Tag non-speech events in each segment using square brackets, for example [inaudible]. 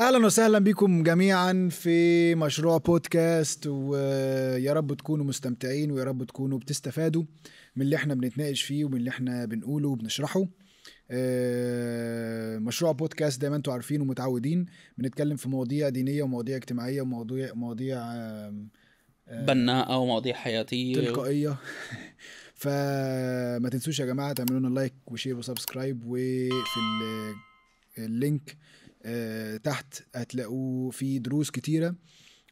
اهلا وسهلا بكم جميعا في مشروع بودكاست ويا رب تكونوا مستمتعين ويا رب تكونوا بتستفادوا من اللي احنا بنتناقش فيه ومن اللي احنا بنقوله وبنشرحه آه، مشروع بودكاست زي ما انتم عارفين ومتعودين بنتكلم في مواضيع دينيه ومواضيع اجتماعيه ومواضيع مواضيع آه، بناءه ومواضيع حياتيه تلقائيه [laughs] فما تنسوش يا جماعه تعملوا لنا لايك وشير وسبسكرايب وفي اللينك آه، تحت هتلاقوه في دروس كتيره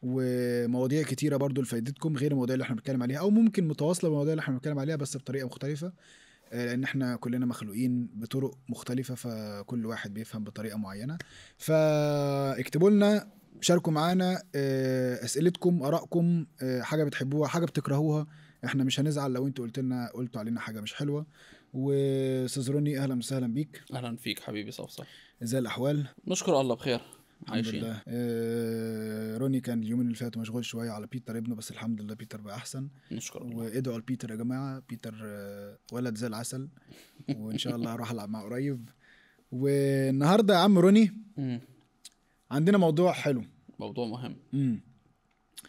ومواضيع كتيره برضو لفائدتكم غير المواضيع اللي احنا بنتكلم عليها او ممكن متواصله بالمواضيع اللي احنا بنتكلم عليها بس بطريقه مختلفه آه، لان احنا كلنا مخلوقين بطرق مختلفه فكل واحد بيفهم بطريقه معينه فاكتبوا لنا شاركوا معانا آه، اسئلتكم ارائكم حاجه بتحبوها حاجه بتكرهوها احنا مش هنزعل لو انتوا قلت لنا قلتوا علينا حاجه مش حلوه روني اهلا وسهلا بيك اهلا فيك حبيبي صفصف ازاي الاحوال نشكر الله بخير الحمد لله آه روني كان اليومين اللي فاتوا مشغول شويه على بيتر ابنه بس الحمد لله بيتر بقى احسن نشكر الله وادعوا لبيتر يا جماعه بيتر آه ولد زي العسل وان شاء الله هروح العب معاه قريب والنهارده يا عم روني مم. عندنا موضوع حلو موضوع مهم امم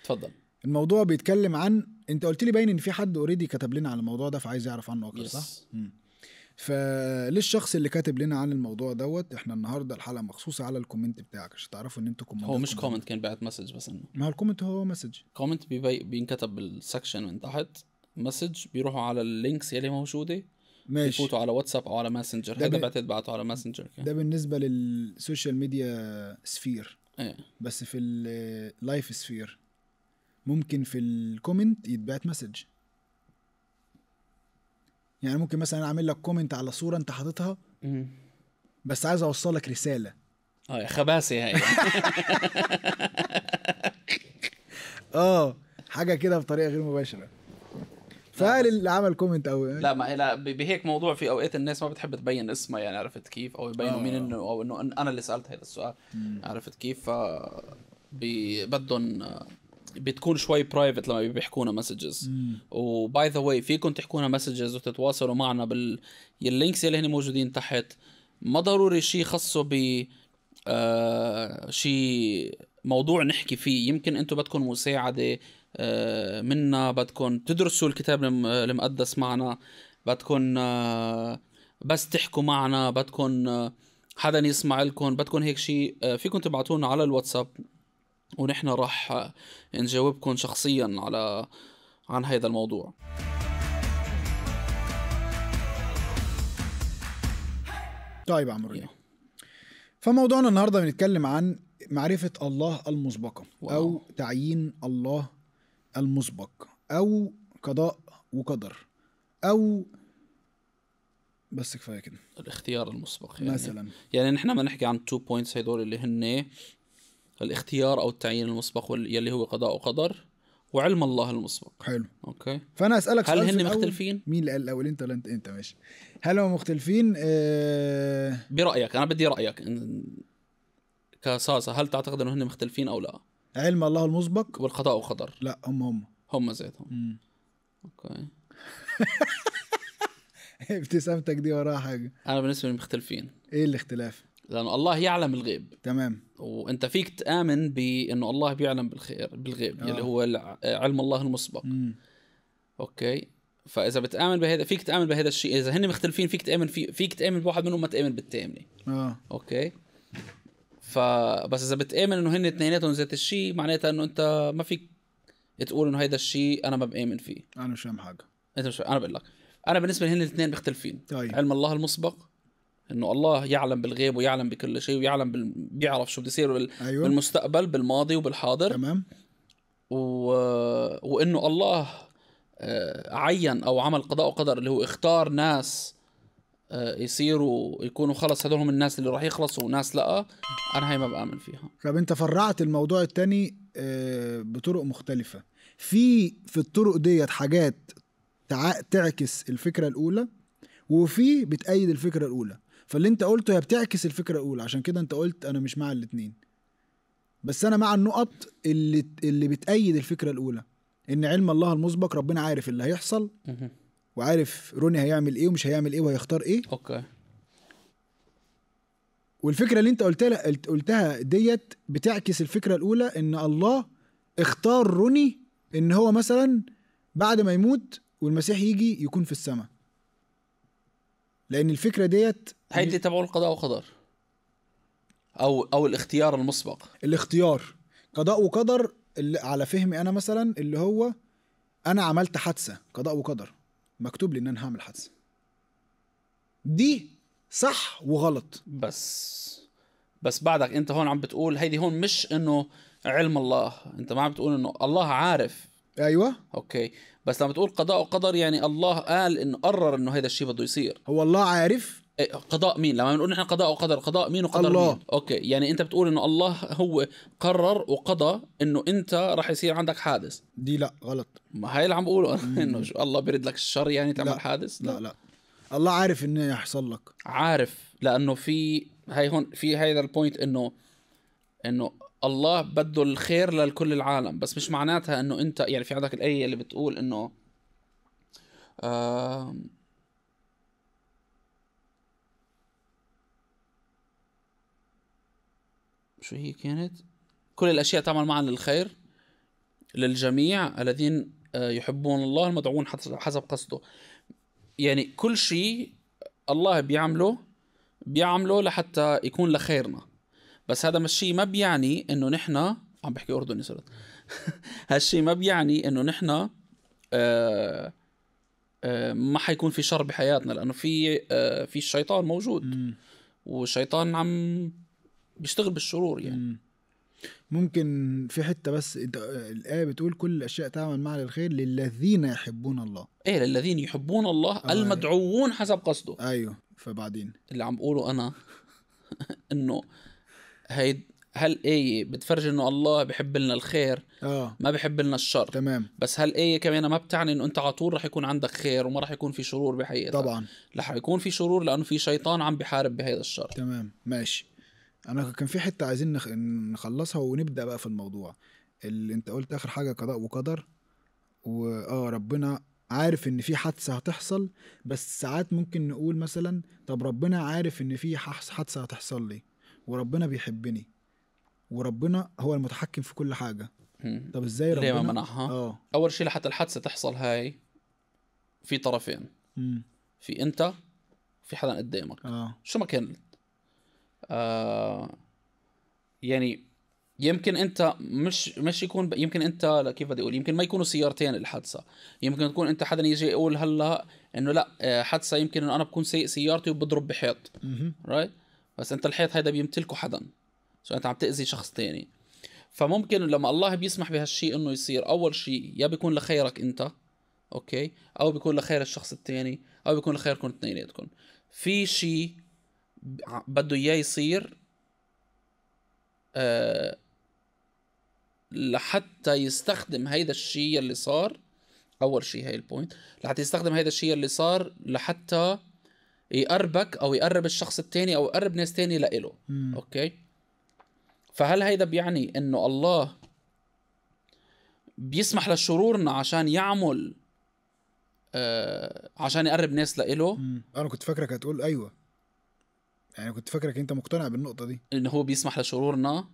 اتفضل الموضوع بيتكلم عن انت قلت لي باين ان في حد اوريدي كتب لنا على الموضوع ده فعايز يعرف عنه اكتر yes. صح؟ فللشخص اللي كاتب لنا عن الموضوع دوت احنا النهارده الحلقه مخصوصه على الكومنت بتاعك عشان تعرفوا ان انتوا كومنت هو مش كومنت كان بعت مسج بس انه ما هو الكومنت هو مسج كومنت بينكتب بالسكشن من تحت مسج بيروحوا على اللينكس يلي موجوده ماشي بيفوتوا على واتساب او على ماسنجر هذا ب... بعتقد بعته على ماسنجر كان. ده بالنسبه للسوشيال ميديا سفير ايه بس في اللايف سفير ممكن في الكومنت يتبعت مسج يعني ممكن مثلا اعمل لك كومنت على صوره انت حاططها بس عايز اوصل لك رساله اه يا خباسي هاي [laughs] [laughs] اه حاجه كده بطريقه غير مباشره فهل اللي عمل كومنت او إيه؟ لا ما لا بهيك موضوع في اوقات الناس ما بتحب تبين اسمها يعني عرفت كيف او يبينوا آه. مين انه او انه انا اللي سالت هذا السؤال مم. عرفت كيف ف بدهم بتكون شوي برايفت لما بيحكونا مسجز وباي ذا واي فيكم تحكونا مسجز وتتواصلوا معنا باللينكس اللي هن موجودين تحت ما ضروري شيء خصو ب آه شيء موضوع نحكي فيه يمكن انتم بدكم مساعده آه منا بدكم تدرسوا الكتاب المقدس معنا بدكم آه بس تحكوا معنا بدكم آه، حدا يسمع لكم بدكم هيك شيء آه، فيكم تبعتونا على الواتساب ونحن راح نجاوبكم شخصيا على عن هذا الموضوع طيب عمرو yeah. فموضوعنا النهارده بنتكلم عن معرفة الله المسبقة واو. أو تعيين الله المسبق أو قضاء وقدر أو بس كفايه كده الاختيار المسبق يعني مثلا يعني نحن ما نحكي عن تو بوينتس هدول اللي هن الاختيار او التعيين المسبق يلي هو قضاء وقدر وعلم الله المسبق حلو اوكي فانا اسالك هل هن مختلفين مين اللي قال الاول انت ولا انت انت ماشي هل هم مختلفين آه... برايك انا بدي رايك كصاصة هل تعتقد انه هن مختلفين او لا علم الله المسبق والقضاء وقدر لا هم هم هم زيتهم اوكي [laughs] إيه، ابتسامتك دي وراها حاجه انا بالنسبه لي مختلفين ايه الاختلاف لانه الله يعلم الغيب تمام وانت فيك تامن بانه الله بيعلم بالخير بالغيب آه. اللي هو علم الله المسبق مم. اوكي فاذا بتامن بهذا فيك تامن بهذا الشيء اذا هن مختلفين فيك تامن في فيك تامن بواحد منهم ما تامن بالثاني اه اوكي فبس اذا بتامن انه هن اثنيناتهم ذات الشيء معناتها انه انت ما فيك تقول انه هيدا الشيء انا ما بامن فيه انا مش فاهم حاجه انت مش انا بقول لك انا بالنسبه لهن الاثنين مختلفين طيب علم الله المسبق انه الله يعلم بالغيب ويعلم بكل شيء ويعلم بال... بيعرف شو بده يصير بال... أيوة. بالمستقبل بالماضي وبالحاضر تمام و... وانه الله آه، عين او عمل قضاء وقدر اللي هو اختار ناس آه، يصيروا يكونوا خلص هدول هم الناس اللي راح يخلصوا وناس لا انا هاي ما بامن فيها طب انت فرعت الموضوع التاني آه، بطرق مختلفه في في الطرق ديت حاجات تعكس الفكره الاولى وفي بتأيد الفكره الاولى فاللي انت قلته هي بتعكس الفكره الاولى عشان كده انت قلت انا مش مع الاثنين بس انا مع النقط اللي اللي بتأيد الفكره الاولى ان علم الله المسبق ربنا عارف اللي هيحصل وعارف روني هيعمل ايه ومش هيعمل ايه وهيختار ايه اوكي والفكره اللي انت قلتها قلتها ديت بتعكس الفكره الاولى ان الله اختار روني ان هو مثلا بعد ما يموت والمسيح يجي يكون في السماء لان الفكره ديت هيدي تبع القضاء وقدر او او الاختيار المسبق الاختيار قضاء وقدر اللي على فهمي انا مثلا اللي هو انا عملت حادثه قضاء وقدر مكتوب لي ان انا هعمل حادثه دي صح وغلط بس بس بعدك انت هون عم بتقول هيدي هون مش انه علم الله انت ما عم بتقول انه الله عارف ايوه اوكي بس لما تقول قضاء وقدر يعني الله قال انه قرر انه هذا الشيء بده يصير هو الله عارف إيه، قضاء مين لما بنقول نحن قضاء وقدر قضاء مين وقدر الله. مين اوكي يعني انت بتقول انه الله هو قرر وقضى انه انت راح يصير عندك حادث دي لا غلط ما هاي اللي عم بقوله [laughs] انه الله بيرد لك الشر يعني تعمل لا. حادث لا. لا لا الله عارف انه يحصل لك عارف لانه في هاي هون في هذا البوينت انه انه الله بده الخير لكل العالم بس مش معناتها انه انت يعني في عندك الايه اللي بتقول انه آه شو هي كانت كل الاشياء تعمل معا للخير للجميع الذين آه، يحبون الله المدعون حسب قصده يعني كل شيء الله بيعمله بيعمله لحتى يكون لخيرنا بس هذا مش شيء ما بيعني انه نحن عم بحكي اردني صرت [laughs] هالشيء ما بيعني انه نحن آه، آه، ما حيكون في شر بحياتنا لانه في آه، في الشيطان موجود والشيطان عم بيشتغل بالشرور يعني ممكن في حته بس الايه بتقول كل الاشياء تعمل مع الخير للذين يحبون الله ايه للذين يحبون الله آه أيوه. المدعوون حسب قصده ايوه فبعدين اللي عم بقوله انا [laughs] انه هي هل اي بتفرج انه الله بحب لنا الخير آه. ما بحب لنا الشر تمام بس هل اي كمان ما بتعني انه انت على طول رح يكون عندك خير وما رح يكون في شرور بحياتك طبعا رح يكون في شرور لانه في شيطان عم بحارب بهذا الشر تمام ماشي انا كان في حتة عايزين نخلصها ونبدا بقى في الموضوع اللي انت قلت اخر حاجة قضاء وقدر واه ربنا عارف ان في حادثه هتحصل بس ساعات ممكن نقول مثلا طب ربنا عارف ان في حادثه هتحصل لي وربنا بيحبني وربنا هو المتحكم في كل حاجه طب ازاي ربنا ليه ما منعها أوه. اول شيء لحتى الحادثه تحصل هاي في طرفين مم. في انت في حدا قدامك أوه. شو ما كان آه يعني يمكن انت مش مش يكون يمكن انت لا كيف بدي اقول يمكن ما يكونوا سيارتين الحادثه يمكن تكون انت حدا يجي يقول هلا انه لا آه، حادثه يمكن انه انا بكون سيء سيارتي وبضرب بحيط رايت right? بس انت الحيط هيدا بيمتلكه حدا سو انت عم تاذي شخص تاني فممكن لما الله بيسمح بهالشيء انه يصير اول شيء يا بيكون لخيرك انت اوكي او بيكون لخير الشخص الثاني او بيكون لخيركم اثنيناتكم في شيء بده اياه يصير آه، لحتى يستخدم هيدا الشيء اللي صار اول شيء هاي البوينت لحتى يستخدم هيدا الشيء اللي صار لحتى يقربك او يقرب الشخص التاني او يقرب ناس تاني لإله اوكي فهل هيدا بيعني انه الله بيسمح لشرورنا عشان يعمل آه عشان يقرب ناس لإله انا كنت فاكرك هتقول ايوه يعني كنت فاكرك انت مقتنع بالنقطه دي ان هو بيسمح لشرورنا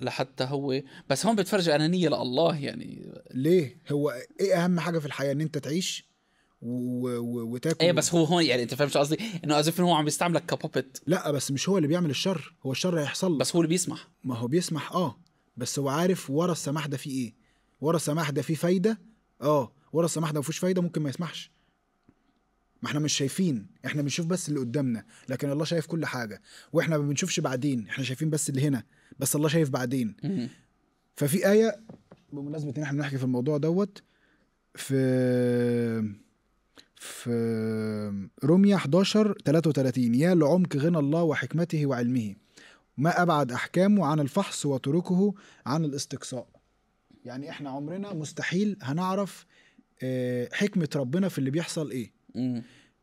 لحتى هو بس هون بتفرج انانيه لله يعني ليه هو ايه اهم حاجه في الحياه ان انت تعيش وتاكل ايه بس هو هون يعني انت فاهم شو قصدي؟ انه از هو عم بيستعملك كبابت لا بس مش هو اللي بيعمل الشر هو الشر هيحصل بس هو اللي بيسمح ما هو بيسمح اه بس هو عارف ورا السماح ده فيه ايه ورا السماح ده فيه فايده اه ورا السماح ده ما فيهوش فايده ممكن ما يسمحش ما احنا مش شايفين احنا بنشوف بس اللي قدامنا لكن الله شايف كل حاجه واحنا ما بنشوفش بعدين احنا شايفين بس اللي هنا بس الله شايف بعدين ففي ايه بمناسبه ان احنا بنحكي في الموضوع دوت في في رمية 11 33 يا لعمق غنى الله وحكمته وعلمه ما أبعد أحكامه عن الفحص وطرقه عن الاستقصاء يعني احنا عمرنا مستحيل هنعرف آه، حكمة ربنا في اللي بيحصل ايه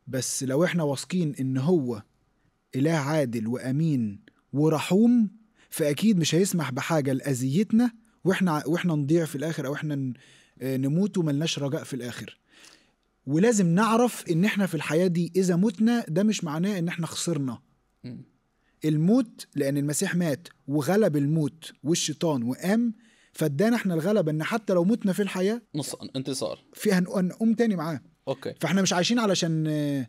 بس لو احنا واثقين ان هو إله عادل وأمين ورحوم فأكيد مش هيسمح بحاجة لأذيتنا واحنا واحنا نضيع في الآخر أو احنا آه، نموت وملناش رجاء في الآخر ولازم نعرف ان احنا في الحياه دي اذا متنا ده مش معناه ان احنا خسرنا الموت لان المسيح مات وغلب الموت والشيطان وقام فادانا احنا الغلبه ان حتى لو متنا في الحياه نص انتصار في هنقوم تاني معاه اوكي فاحنا مش عايشين علشان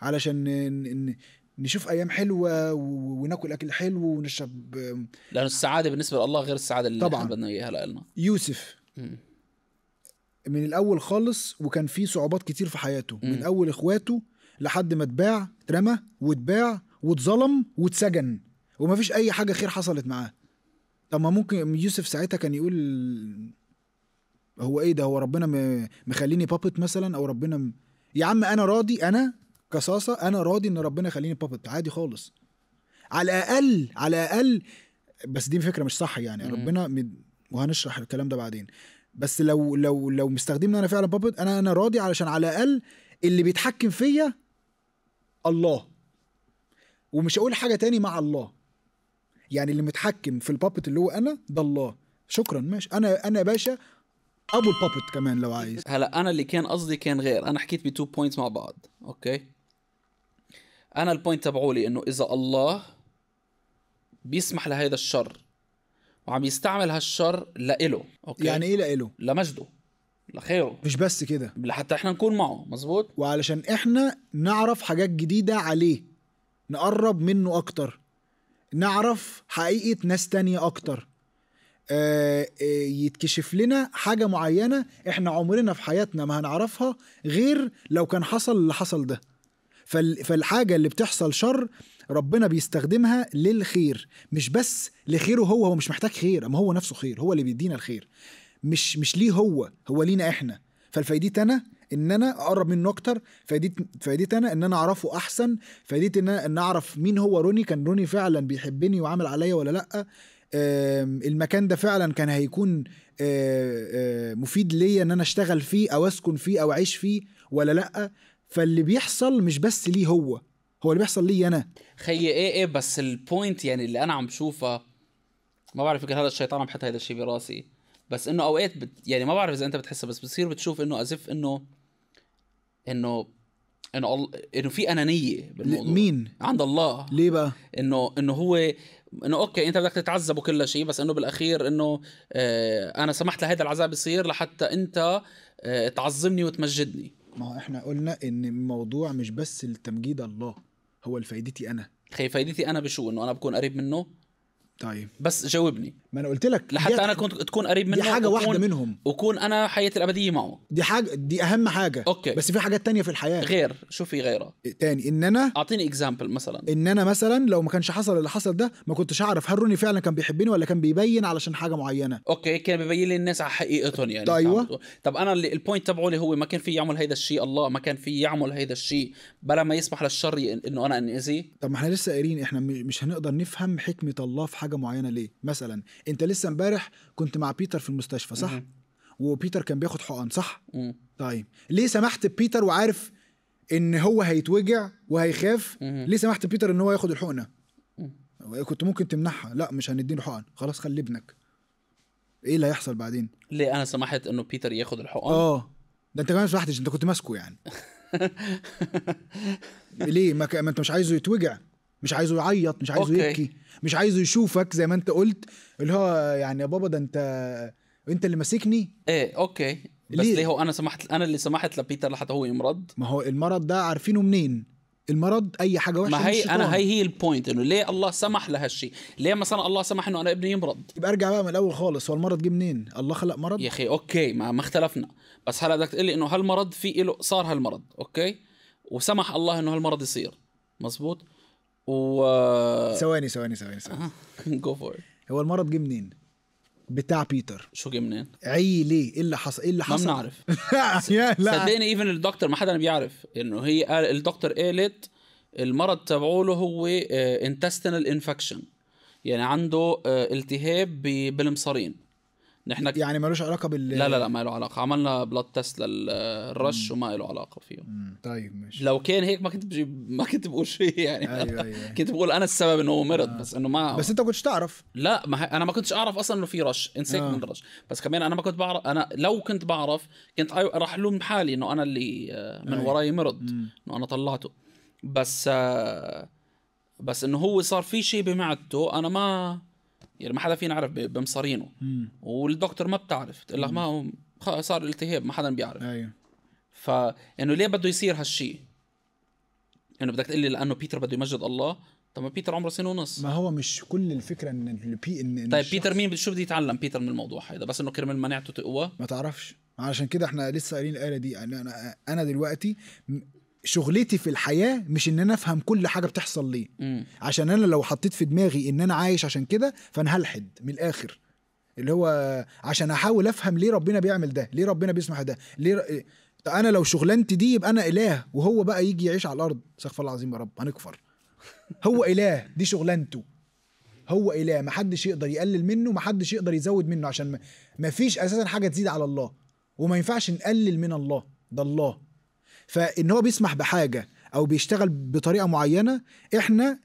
علشان نشوف ايام حلوه وناكل اكل حلو ونشرب لان السعاده بالنسبه لله غير السعاده اللي طبعا احنا بدنا اياها لنا يوسف من الاول خالص وكان في صعوبات كتير في حياته م. من اول اخواته لحد ما اتباع اترمى واتباع واتظلم واتسجن ومفيش اي حاجه خير حصلت معاه طب ما ممكن يوسف ساعتها كان يقول هو ايه ده هو ربنا مخليني بابت مثلا او ربنا م... يا عم انا راضي انا كصاصه انا راضي ان ربنا يخليني بابت عادي خالص على الاقل على الاقل بس دي فكره مش صح يعني ربنا مد... وهنشرح الكلام ده بعدين بس لو لو لو مستخدمني انا فعلا بابت انا انا راضي علشان على الاقل اللي بيتحكم فيا الله ومش هقول حاجه تاني مع الله يعني اللي متحكم في البابت اللي هو انا ده الله شكرا ماشي انا انا يا باشا ابو البابت كمان لو عايز هلا انا اللي كان قصدي كان غير انا حكيت بتو بوينتس مع بعض اوكي انا البوينت تبعولي انه اذا الله بيسمح لهذا الشر وعم يستعمل هالشر لإله اوكي يعني ايه لإله؟ لمجده لخيره مش بس كده لحتى احنا نكون معه مظبوط وعلشان احنا نعرف حاجات جديده عليه نقرب منه اكتر نعرف حقيقه ناس تانية اكتر آه, آه، يتكشف لنا حاجه معينه احنا عمرنا في حياتنا ما هنعرفها غير لو كان حصل اللي حصل ده فالحاجه اللي بتحصل شر ربنا بيستخدمها للخير مش بس لخيره هو هو مش محتاج خير اما هو نفسه خير هو اللي بيدينا الخير مش مش ليه هو هو لينا احنا فالفايدة انا ان انا اقرب منه اكتر فايدت فايدت انا ان انا اعرفه احسن فايدت ان انا ان اعرف مين هو روني كان روني فعلا بيحبني وعامل عليا ولا لا المكان ده فعلا كان هيكون مفيد ليا ان انا اشتغل فيه او اسكن فيه او اعيش فيه ولا لا فاللي بيحصل مش بس ليه هو هو اللي بيحصل لي انا خيي ايه ايه بس البوينت يعني اللي انا عم بشوفها ما بعرف يمكن هذا الشيطان عم حط هذا الشيء براسي بس انه اوقات بت يعني ما بعرف اذا انت بتحسها بس بتصير بتشوف انه ازف انه انه انه انه في انانيه بالموضوع مين عند الله ليه بقى انه انه هو انه اوكي انت بدك تتعذب وكل شيء بس انه بالاخير انه آه انا سمحت لهذا العذاب يصير لحتى انت آه تعظمني وتمجدني ما احنا قلنا ان الموضوع مش بس التمجيد الله هو الفائدتي انا هي فايدتي انا بشو انه انا بكون قريب منه طيب بس جاوبني ما انا قلت لك لحتى انا كنت تكون قريب منه دي حاجه واحده منهم وكون انا حياتي الابديه معه دي حاجه دي اهم حاجه اوكي بس في حاجات تانية في الحياه غير شو في غيرها تاني ان انا اعطيني اكزامبل مثلا ان انا مثلا لو ما كانش حصل اللي حصل ده ما كنتش اعرف هل روني فعلا كان بيحبني ولا كان بيبين علشان حاجه معينه اوكي كان بيبين للناس على حقيقتهم يعني طيب طب انا البوينت تبعه اللي هو ما كان في يعمل هيدا الشيء الله ما كان في يعمل هيدا الشيء بلا ما يسمح للشر انه انا انأذيه طب ما احنا لسه قايلين احنا مش هنقدر نفهم حكمه الله في حاجه حاجه معينه ليه مثلا انت لسه امبارح كنت مع بيتر في المستشفى صح وبيتر كان بياخد حقن صح طيب ليه سمحت بيتر وعارف ان هو هيتوجع وهيخاف ليه سمحت بيتر ان هو ياخد الحقنه كنت ممكن تمنحها لا مش هنديله حقن خلاص خلي ابنك ايه اللي هيحصل بعدين ليه انا سمحت انه بيتر ياخد الحقن اه ده انت كمان سمحتش انت كنت ماسكه يعني [laughs] ليه ما, ك... ما انت مش عايزه يتوجع مش عايزه يعيط مش عايزه أوكي. يبكي مش عايزه يشوفك زي ما انت قلت اللي هو يعني يا بابا ده انت انت اللي ماسكني ايه اوكي بس ليه, ليه هو انا سمحت انا اللي سمحت لبيتر لحتى هو يمرض ما هو المرض ده عارفينه منين المرض اي حاجه وحشه ما هي انا هي هي البوينت انه ليه الله سمح لهالشيء ليه مثلا الله سمح انه انا ابني يمرض يبقى ارجع بقى من الاول خالص هو المرض جه منين الله خلق مرض يا اخي اوكي ما, ما اختلفنا بس هلا بدك تقول لي انه هالمرض في له صار هالمرض اوكي وسمح الله انه هالمرض يصير مزبوط و ثواني ثواني ثواني ثواني جو [laughs] فور هو المرض جه منين؟ بتاع بيتر شو جه منين؟ عي ليه؟ ايه اللي حصل؟ ايه اللي حصل؟ ما بنعرف [laughs] صدقني ايفن الدكتور ما حدا بيعرف انه هي قال الدكتور قالت المرض تبعه له هو انتستنال آه، انفكشن يعني عنده آه، التهاب بالمصارين نحن يعني مالوش علاقه بال لا لا لا ما له علاقه عملنا بلاد تيست للرش وما له علاقه مم. طيب ماشي لو كان هيك ما كنت بجيب ما كنت بقول شيء [laughs] يعني أيوة أيوة. كنت بقول انا السبب انه هو مرض آه. بس انه ما بس انت ما كنتش تعرف لا ما ه... انا ما كنتش اعرف اصلا انه في رش انسيك آه. من الرش بس كمان انا ما كنت بعرف انا لو كنت بعرف كنت راح لوم حالي انه انا اللي آه، من أيوة. وراي مرض انه انا طلعته بس آه... بس انه هو صار في شيء بمعدته انا ما يعني ما حدا فينا عرف بمصارينه والدكتور ما بتعرف تقول لك ما هو صار التهاب ما حدا بيعرف ايوه فانه ليه بده يصير هالشيء؟ انه بدك تقول لي لانه بيتر بده يمجد الله طب ما بيتر عمره سنه ونص ما هو مش كل الفكره ان البي ان, إن طيب بيتر مين شو بده يتعلم بيتر من الموضوع هذا بس انه كرمال مناعته تقوى ما تعرفش عشان كده احنا لسه قايلين الايه دي انا انا دلوقتي شغلتي في الحياه مش ان انا افهم كل حاجه بتحصل ليه عشان انا لو حطيت في دماغي ان انا عايش عشان كده فانا هلحد من الاخر اللي هو عشان احاول افهم ليه ربنا بيعمل ده ليه ربنا بيسمح ده ليه ر... إيه، انا لو شغلانتي دي يبقى انا اله وهو بقى يجي يعيش على الارض استغفر الله العظيم يا رب هنكفر هو اله دي شغلانته هو اله محدش يقدر يقلل منه محدش يقدر يزود منه عشان ما فيش اساسا حاجه تزيد على الله وما ينفعش نقلل من الله ده الله فان هو بيسمح بحاجه او بيشتغل بطريقه معينه احنا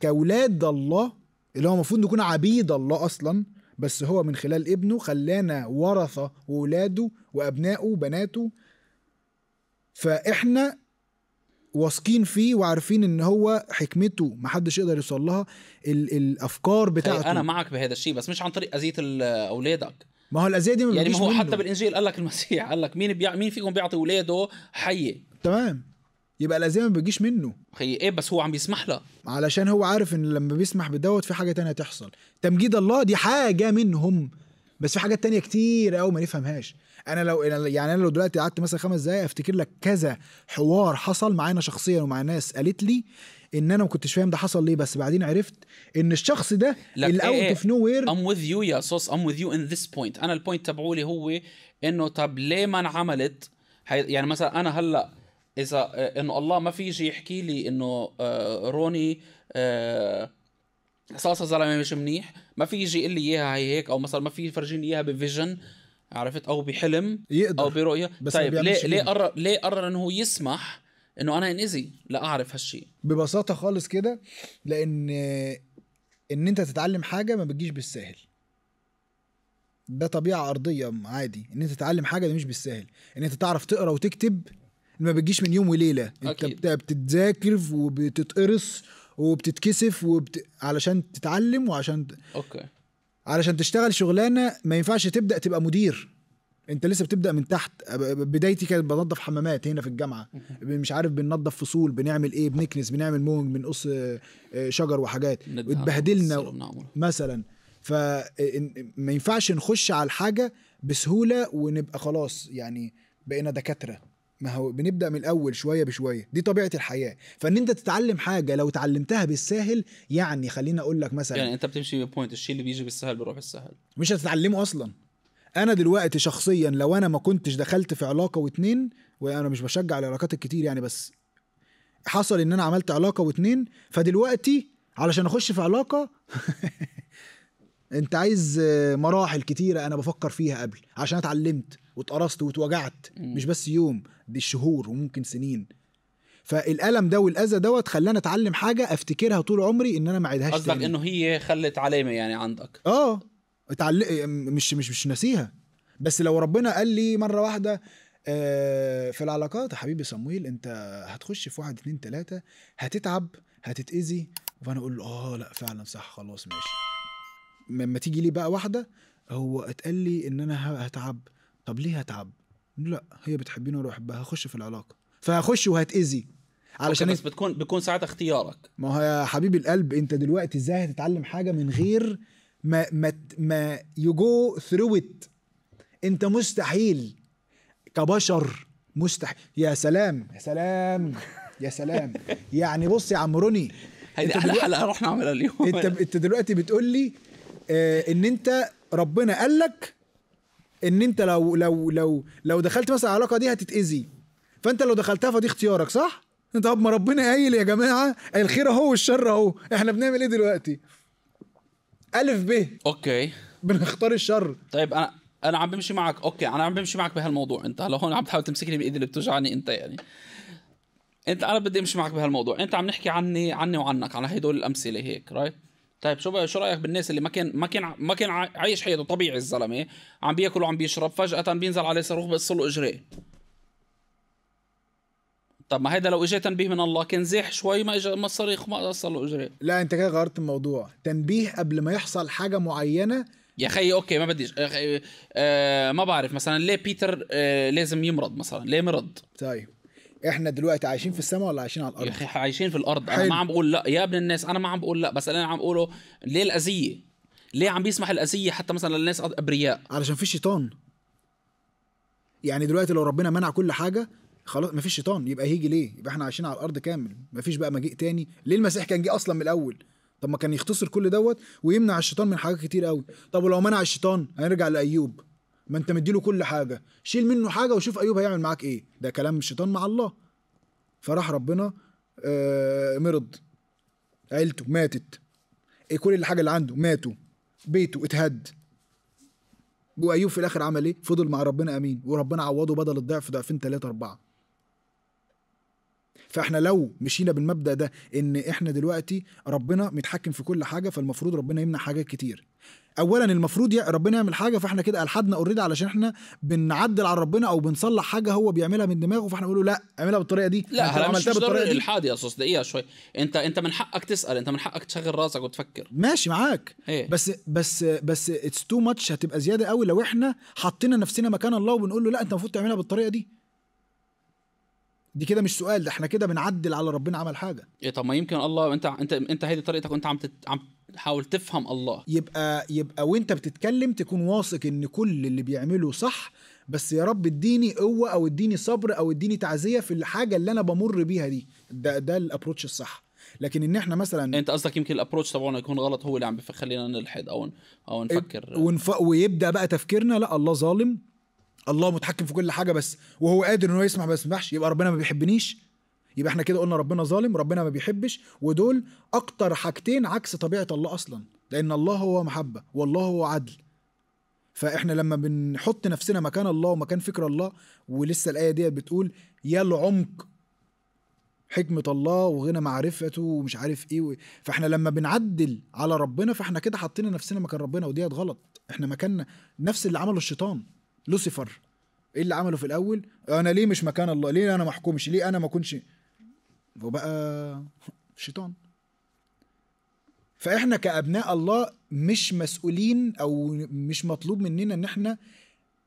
كاولاد الله اللي هو المفروض نكون عبيد الله اصلا بس هو من خلال ابنه خلانا ورثه وولاده وابنائه وبناته فاحنا واثقين فيه وعارفين ان هو حكمته محدش يقدر يوصل لها الافكار بتاعته انا معك بهذا الشيء بس مش عن طريق اذيه اولادك ما هو الازياء دي يعني ما هو منه. حتى بالانجيل قال لك المسيح قال لك مين بيع... مين فيكم بيعطي اولاده حيه تمام يبقى الاذية ما بتجيش منه هي ايه بس هو عم بيسمح لها علشان هو عارف ان لما بيسمح بدوت في حاجه تانية تحصل تمجيد الله دي حاجه منهم بس في حاجات تانية كتير قوي ما نفهمهاش انا لو يعني انا لو دلوقتي قعدت مثلا خمس دقايق افتكر لك كذا حوار حصل معانا شخصيا ومع ناس قالت لي ان انا ما كنتش فاهم ده حصل ليه بس بعدين عرفت ان الشخص ده الاوت اوف نو وير ام وذ يو يا صوص ام وذ يو ان ذس بوينت انا البوينت تبعولي هو انه طب ليه ما انعملت يعني مثلا انا هلا اذا انه الله ما في يجي يحكي لي انه آه، روني آه، صلصه زلمه مش منيح ما في يجي يقول لي اياها هي هيك او مثلا ما في يفرجيني اياها بفيجن عرفت او بحلم يقدر او برؤيه بس طيب ليه ليه قرر ليه قرر انه هو يسمح انه انا انأذي لا اعرف هالشيء ببساطه خالص كده لان ان انت تتعلم حاجه ما بتجيش بالساهل ده طبيعه ارضيه عادي ان انت تتعلم حاجه ده مش بالساهل ان انت تعرف تقرا وتكتب ما بتجيش من يوم وليله أكيد. انت بتتذاكر وبتتقرص وبتتكسف وبت... علشان تتعلم وعشان اوكي علشان تشتغل شغلانه ما ينفعش تبدا تبقى مدير انت لسه بتبدا من تحت بدايتي كانت بنظف حمامات هنا في الجامعه مش عارف بننظف فصول بنعمل ايه بنكنس بنعمل مونج بنقص آه، آه، شجر وحاجات اتبهدلنا مثلا فما ينفعش نخش على الحاجه بسهوله ونبقى خلاص يعني بقينا دكاتره ما هو بنبدا من الاول شويه بشويه دي طبيعه الحياه فان انت تتعلم حاجه لو اتعلمتها بالساهل يعني خليني اقول لك مثلا يعني انت بتمشي ببوينت الشيء اللي بيجي بالسهل بيروح بالسهل مش هتتعلمه اصلا انا دلوقتي شخصيا لو انا ما كنتش دخلت في علاقه واتنين وانا مش بشجع العلاقات الكتير يعني بس حصل ان انا عملت علاقه واتنين فدلوقتي علشان اخش في علاقه [laughs] انت عايز آه، مراحل كتيره انا بفكر فيها قبل عشان اتعلمت واتقرصت واتوجعت مش بس يوم دي شهور وممكن سنين فالالم ده والاذى دوت خلاني اتعلم حاجه افتكرها طول عمري ان انا ما اعيدهاش قصدك انه هي خلت علامه يعني عندك اه اتعلق مش مش مش ناسيها بس لو ربنا قال لي مره واحده آه في العلاقات يا حبيبي صمويل انت هتخش في واحد اتنين تلاته هتتعب هتتاذي فانا اقول له اه لا فعلا صح خلاص ماشي لما تيجي لي بقى واحده هو اتقال لي ان انا هتعب طب ليه هتعب لا هي بتحبني وانا بحبها هخش في العلاقه فهخش وهتاذي علشان بس بتكون بيكون ساعتها اختيارك ما هو يا حبيب القلب انت دلوقتي ازاي هتتعلم حاجه من غير ما ما ما يو جو ثرو ات انت مستحيل كبشر مستحيل يا سلام يا سلام يا سلام [laughs] يعني بص يا عمروني روني هيدي احلى حلقه رحنا عملها اليوم انت انت دلوقتي بتقول لي آه، ان انت ربنا قال لك ان انت لو لو لو لو دخلت مثلا العلاقه دي هتتاذي فانت لو دخلتها فدي اختيارك صح طب ما ربنا قايل يا جماعه الخير اهو والشر اهو احنا بنعمل ايه دلوقتي الف ب اوكي بنختار الشر طيب انا انا عم بمشي معك اوكي انا عم بمشي معك بهالموضوع انت لو هون عم تحاول تمسكني بايدي اللي بتوجعني انت يعني انت انا بدي امشي معك بهالموضوع انت عم نحكي عني عني وعنك على هدول الامثله هيك رايت right? طيب شو شو رايك بالناس اللي ما كان ما كان ما كان عايش حياته طبيعي الزلمه عم بياكل وعم بيشرب فجاه بينزل عليه صاروخ له اجريه طب ما هيدا لو اجى تنبيه من الله كان زاح شوي ما اجى ما الصريخ ما قص له اجريه لا انت كده غيرت الموضوع تنبيه قبل ما يحصل حاجه معينه يا خي اوكي ما بديش أه, آه، ما بعرف مثلا ليه بيتر أه لازم يمرض مثلا ليه مرض طيب احنا دلوقتي عايشين في السماء ولا عايشين على الارض؟ يا اخي عايشين في الارض حل. انا ما عم بقول لا يا ابن الناس انا ما عم بقول لا بس اللي انا عم بقوله ليه الاذيه؟ ليه عم بيسمح الاذيه حتى مثلا للناس ابرياء؟ علشان في شيطان يعني دلوقتي لو ربنا منع كل حاجه خلاص مفيش شيطان يبقى هيجي ليه؟ يبقى احنا عايشين على الارض كامل مفيش بقى مجيء تاني ليه المسيح كان جه اصلا من الاول؟ طب ما كان يختصر كل دوت ويمنع الشيطان من حاجات كتير قوي طب ولو منع الشيطان هنرجع لايوب ما انت مديله كل حاجه شيل منه حاجه وشوف ايوب هيعمل معاك ايه ده كلام الشيطان مع الله فراح ربنا آه مرض عيلته ماتت إيه كل الحاجه اللي عنده ماتوا بيته اتهد وايوب في الاخر عمل ايه فضل مع ربنا امين وربنا عوضه بدل الضعف ضعفين ثلاثه اربعه فاحنا لو مشينا بالمبدا ده ان احنا دلوقتي ربنا متحكم في كل حاجه فالمفروض ربنا يمنع حاجات كتير اولا المفروض يا ربنا يعمل حاجه فاحنا كده الحدنا اوريدي علشان احنا بنعدل على ربنا او بنصلح حاجه هو بيعملها من دماغه فاحنا بنقول له لا اعملها بالطريقه دي لا عملتها بالطريقه دي الحاد يا استاذ دقيقه شوي انت انت من حقك تسال انت من حقك تشغل راسك وتفكر ماشي معاك ايه؟ بس بس بس اتس تو ماتش هتبقى زياده قوي لو احنا حطينا نفسنا مكان الله وبنقول له لا انت المفروض تعملها بالطريقه دي دي كده مش سؤال ده احنا كده بنعدل على ربنا عمل حاجه ايه طب ما يمكن الله انت انت انت هذه طريقتك وانت عم عم تحاول تفهم الله يبقى يبقى وانت بتتكلم تكون واثق ان كل اللي بيعمله صح بس يا رب اديني قوه او اديني صبر او اديني تعزيه في الحاجه اللي انا بمر بيها دي ده ده الابروتش الصح لكن ان احنا مثلا انت قصدك يمكن الابروتش تبعنا يكون غلط هو اللي عم بيخلينا نلحد او او نفكر ونف... ويبدا بقى تفكيرنا لا الله ظالم الله متحكم في كل حاجه بس وهو قادر ان هو بس ما يبقى ربنا ما بيحبنيش يبقى احنا كده قلنا ربنا ظالم ربنا ما بيحبش ودول اكتر حاجتين عكس طبيعه الله اصلا لان الله هو محبه والله هو عدل فاحنا لما بنحط نفسنا مكان الله ومكان فكر الله ولسه الايه ديت بتقول يا العمق حكمه الله وغنى معرفته ومش عارف ايه و... فاحنا لما بنعدل على ربنا فاحنا كده حطينا نفسنا مكان ربنا وديت غلط احنا مكاننا نفس اللي عمله الشيطان لوسيفر ايه اللي عمله في الاول انا ليه مش مكان الله ليه انا محكومش ليه انا ما اكونش وبقى شيطان فاحنا كابناء الله مش مسؤولين او مش مطلوب مننا ان احنا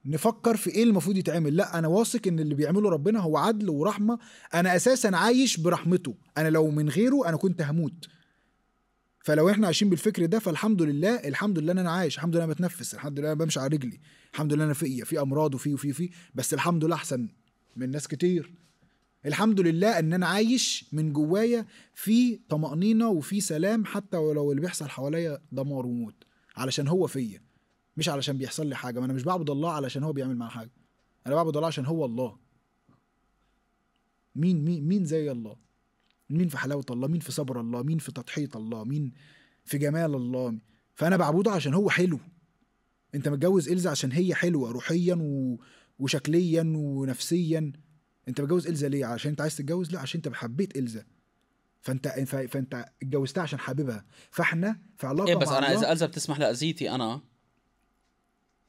نفكر في ايه المفروض يتعمل لا انا واثق ان اللي بيعمله ربنا هو عدل ورحمه انا اساسا عايش برحمته انا لو من غيره انا كنت هموت فلو احنا عايشين بالفكر ده فالحمد لله الحمد لله ان انا عايش الحمد لله انا بتنفس الحمد لله انا بمشي على رجلي الحمد لله انا في إيه، في امراض وفي وفي وفي بس الحمد لله احسن من ناس كتير الحمد لله ان انا عايش من جوايا في طمأنينة وفي سلام حتى ولو اللي بيحصل حواليا دمار وموت علشان هو فيا مش علشان بيحصل لي حاجة ما انا مش بعبد الله علشان هو بيعمل معايا حاجة انا بعبد الله عشان هو الله مين مين مين زي الله مين في حلاوه الله مين في صبر الله مين في تضحيه الله مين في جمال الله فانا بعبده عشان هو حلو انت متجوز الزا عشان هي حلوه روحيا و... وشكليا ونفسيا انت متجوز الزا ليه عشان انت عايز تتجوز لا عشان انت حبيت الزا فانت فانت اتجوزتها عشان حاببها فاحنا في علاقه إيه بس مع انا اذا الزا بتسمح لاذيتي انا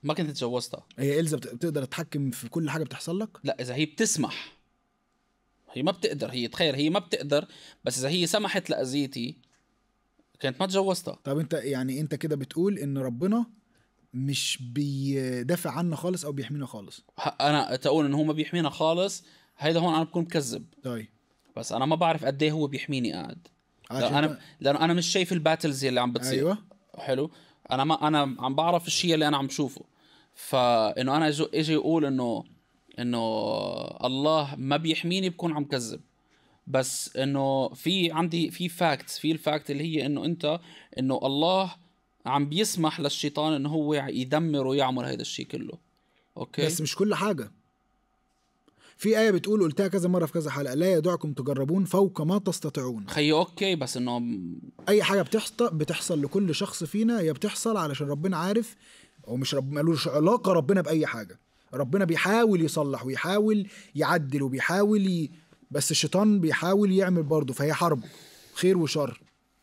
ما كنت اتجوزتها هي الزا بتقدر تتحكم في كل حاجه بتحصل لك لا اذا هي بتسمح هي ما بتقدر هي تخيل هي ما بتقدر بس اذا هي سمحت لاذيتي كانت ما تجوزتها طب انت يعني انت كده بتقول ان ربنا مش بيدافع عنا خالص او بيحمينا خالص انا تقول ان هو ما بيحمينا خالص هيدا هون انا بكون مكذب طيب بس انا ما بعرف قد ايه هو بيحميني قاعد لأن انا لانه انا مش شايف الباتلز اللي عم بتصير ايوه حلو انا ما انا عم بعرف الشيء اللي انا عم بشوفه فانه انا اجي اقول انه انه الله ما بيحميني بكون عم كذب بس انه في عندي في فاكت في الفاكت اللي هي انه انت انه الله عم بيسمح للشيطان انه هو يدمر ويعمل هذا الشيء كله اوكي بس مش كل حاجه في آية بتقول قلتها كذا مرة في كذا حلقة لا يدعكم تجربون فوق ما تستطيعون خي اوكي بس انه أي حاجة بتحصل بتحصل لكل شخص فينا هي بتحصل علشان ربنا عارف هو مش رب ملوش علاقة ربنا بأي حاجة ربنا بيحاول يصلح ويحاول يعدل وبيحاول ي... بس الشيطان بيحاول يعمل برضه فهي حرب خير وشر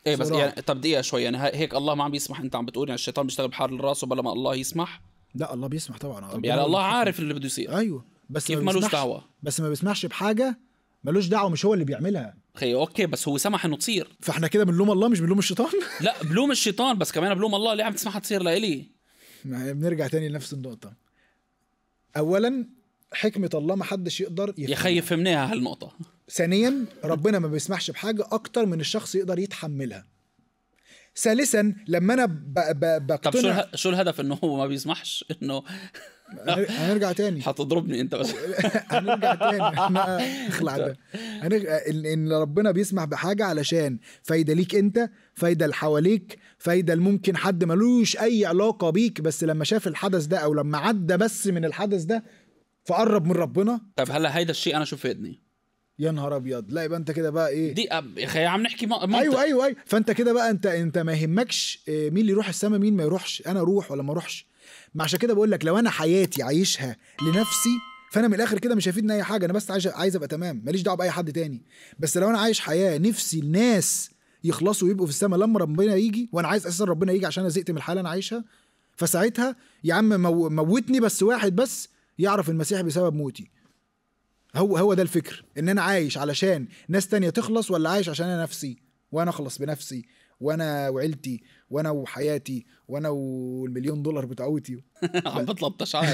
ايه بس يعني طب دقيقه شويه يعني هيك الله ما عم بيسمح انت عم بتقول يعني الشيطان بيشتغل بحر راسه بلا ما الله يسمح لا الله بيسمح طبعا طب يعني الله عارف اللي بده يصير ايوه بس كيف ملوش دعوه بس ما بيسمحش بحاجه ملوش دعوه مش هو اللي بيعملها خي اوكي بس هو سمح انه تصير فاحنا كده بنلوم الله مش بنلوم الشيطان لا بلوم الشيطان بس كمان بلوم الله ليه عم تسمحها تصير لإلي بنرجع تاني لنفس النقطه اولا حكمه الله ما حدش يقدر يفهمها. يا هالنقطه ثانيا ربنا ما بيسمحش بحاجه اكتر من الشخص يقدر يتحملها ثالثا لما انا ب... ب... بقتنع طب شو شو الهدف انه هو ما بيسمحش انه هنرجع تاني هتضربني [laughs] انت بس [laughs] هنرجع تاني احنا اخلع ده ان... ربنا بيسمح بحاجه علشان فايده ليك انت فايده اللي حواليك فايده ممكن حد ملوش اي علاقه بيك بس لما شاف الحدث ده او لما عدى بس من الحدث ده فقرب من ربنا طب هلا هيدا الشيء انا شو فادني يا نهار ابيض لا يبقى انت كده بقى ايه دي أب... يا عم نحكي منطق. ايوه ايوه ايوه فانت كده بقى انت انت ما يهمكش آه، مين اللي يروح السما مين ما يروحش انا اروح ولا ما اروحش ما عشان كده بقول لك لو انا حياتي عايشها لنفسي فانا من الاخر كده مش هيفيدني اي حاجه انا بس عايز عايز ابقى تمام ماليش دعوه باي حد تاني بس لو انا عايش حياه نفسي الناس يخلصوا ويبقوا في السما لما ربنا يجي وانا عايز اساسا ربنا يجي عشان انا زهقت من الحاله اللي انا عايشها فساعتها يا عم مو... موتني بس واحد بس يعرف المسيح بسبب موتي هو هو ده الفكر ان انا عايش علشان ناس تانية تخلص ولا عايش عشان انا نفسي وانا اخلص بنفسي وانا وعيلتي وانا وحياتي وانا والمليون دولار بتاعوتي [laughs] عم بطلب [laughs] تشعر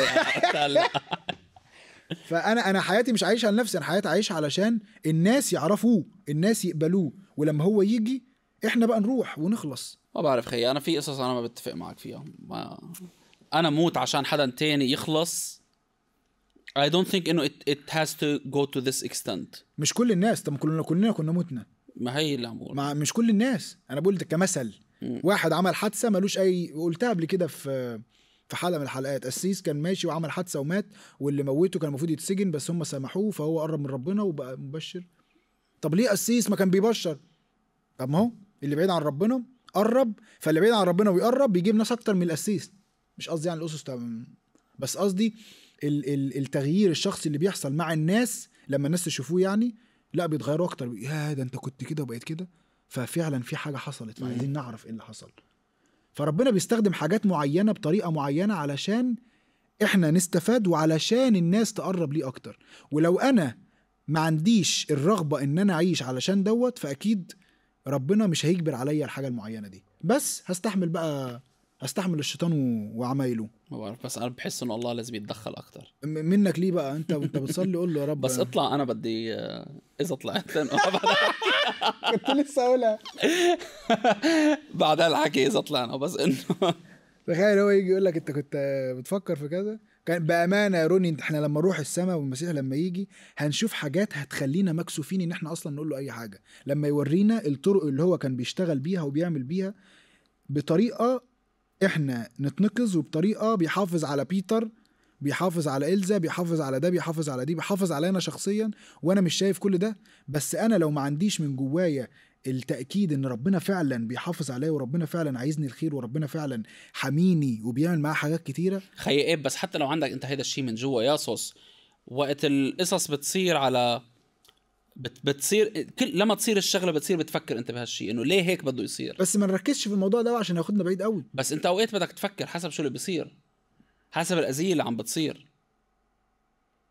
فانا انا حياتي مش عايشها لنفسي انا حياتي عايشها علشان الناس يعرفوه الناس يقبلوه ولما هو يجي احنا بقى نروح ونخلص ما بعرف خيي انا في قصص انا ما بتفق معك فيها ما انا موت عشان حدا تاني يخلص I don't think انه it, it has to go to this extent مش كل الناس طب كلنا كلنا كنا متنا ما هي اللي عم ما مش كل الناس انا بقول ده كمثل م. واحد عمل حادثه ملوش اي قلتها قبل كده في في حلقه من الحلقات قسيس كان ماشي وعمل حادثه ومات واللي موته كان المفروض يتسجن بس هم سامحوه فهو قرب من ربنا وبقى مبشر طب ليه قسيس ما كان بيبشر طب ما هو اللي بعيد عن ربنا قرب فاللي بعيد عن ربنا ويقرب بيجيب ناس اكتر من القسيس مش قصدي يعني الاسس بس قصدي التغيير الشخصي اللي بيحصل مع الناس لما الناس تشوفوه يعني لا بيتغيروا اكتر يا ده انت كنت كده وبقيت كده ففعلا في حاجه حصلت فعايزين نعرف ايه اللي حصل فربنا بيستخدم حاجات معينه بطريقه معينه علشان احنا نستفاد وعلشان الناس تقرب ليه اكتر ولو انا ما عنديش الرغبه ان انا اعيش علشان دوت فاكيد ربنا مش هيجبر عليا الحاجه المعينه دي بس هستحمل بقى استحمل الشيطان وعمايله ما بعرف بس انا بحس انه الله لازم يتدخل اكثر منك ليه بقى انت وانت بتصلي قول له يا رب بس اطلع انا بدي آه، اذا طلعت [laughs] كنت لسه اقولها [laughs] بعد الحكي اذا طلعنا بس انه [laughs] تخيل هو يجي يقول لك انت كنت آه، بتفكر في كذا كان بامانه يا روني احنا لما نروح السماء والمسيح لما يجي هنشوف حاجات هتخلينا مكسوفين ان احنا اصلا نقول له اي حاجه لما يورينا الطرق اللي هو كان بيشتغل بيها وبيعمل بيها بطريقه احنا نتنقذ وبطريقه بيحافظ على بيتر بيحافظ على إلزا بيحافظ على ده بيحافظ على دي بيحافظ على أنا شخصيا وأنا مش شايف كل ده بس أنا لو ما عنديش من جوايا التأكيد إن ربنا فعلا بيحافظ عليا وربنا فعلا عايزني الخير وربنا فعلا حميني وبيعمل معايا حاجات كتيرة ايه بس حتى لو عندك أنت هيدا الشيء من جوا يا صوص وقت القصص بتصير على بت بتصير كل لما تصير الشغله بتصير بتفكر انت بهالشيء انه ليه هيك بده يصير بس ما نركزش في الموضوع ده عشان ياخدنا بعيد قوي بس انت اوقات بدك تفكر حسب شو اللي بيصير حسب الاذيه اللي عم بتصير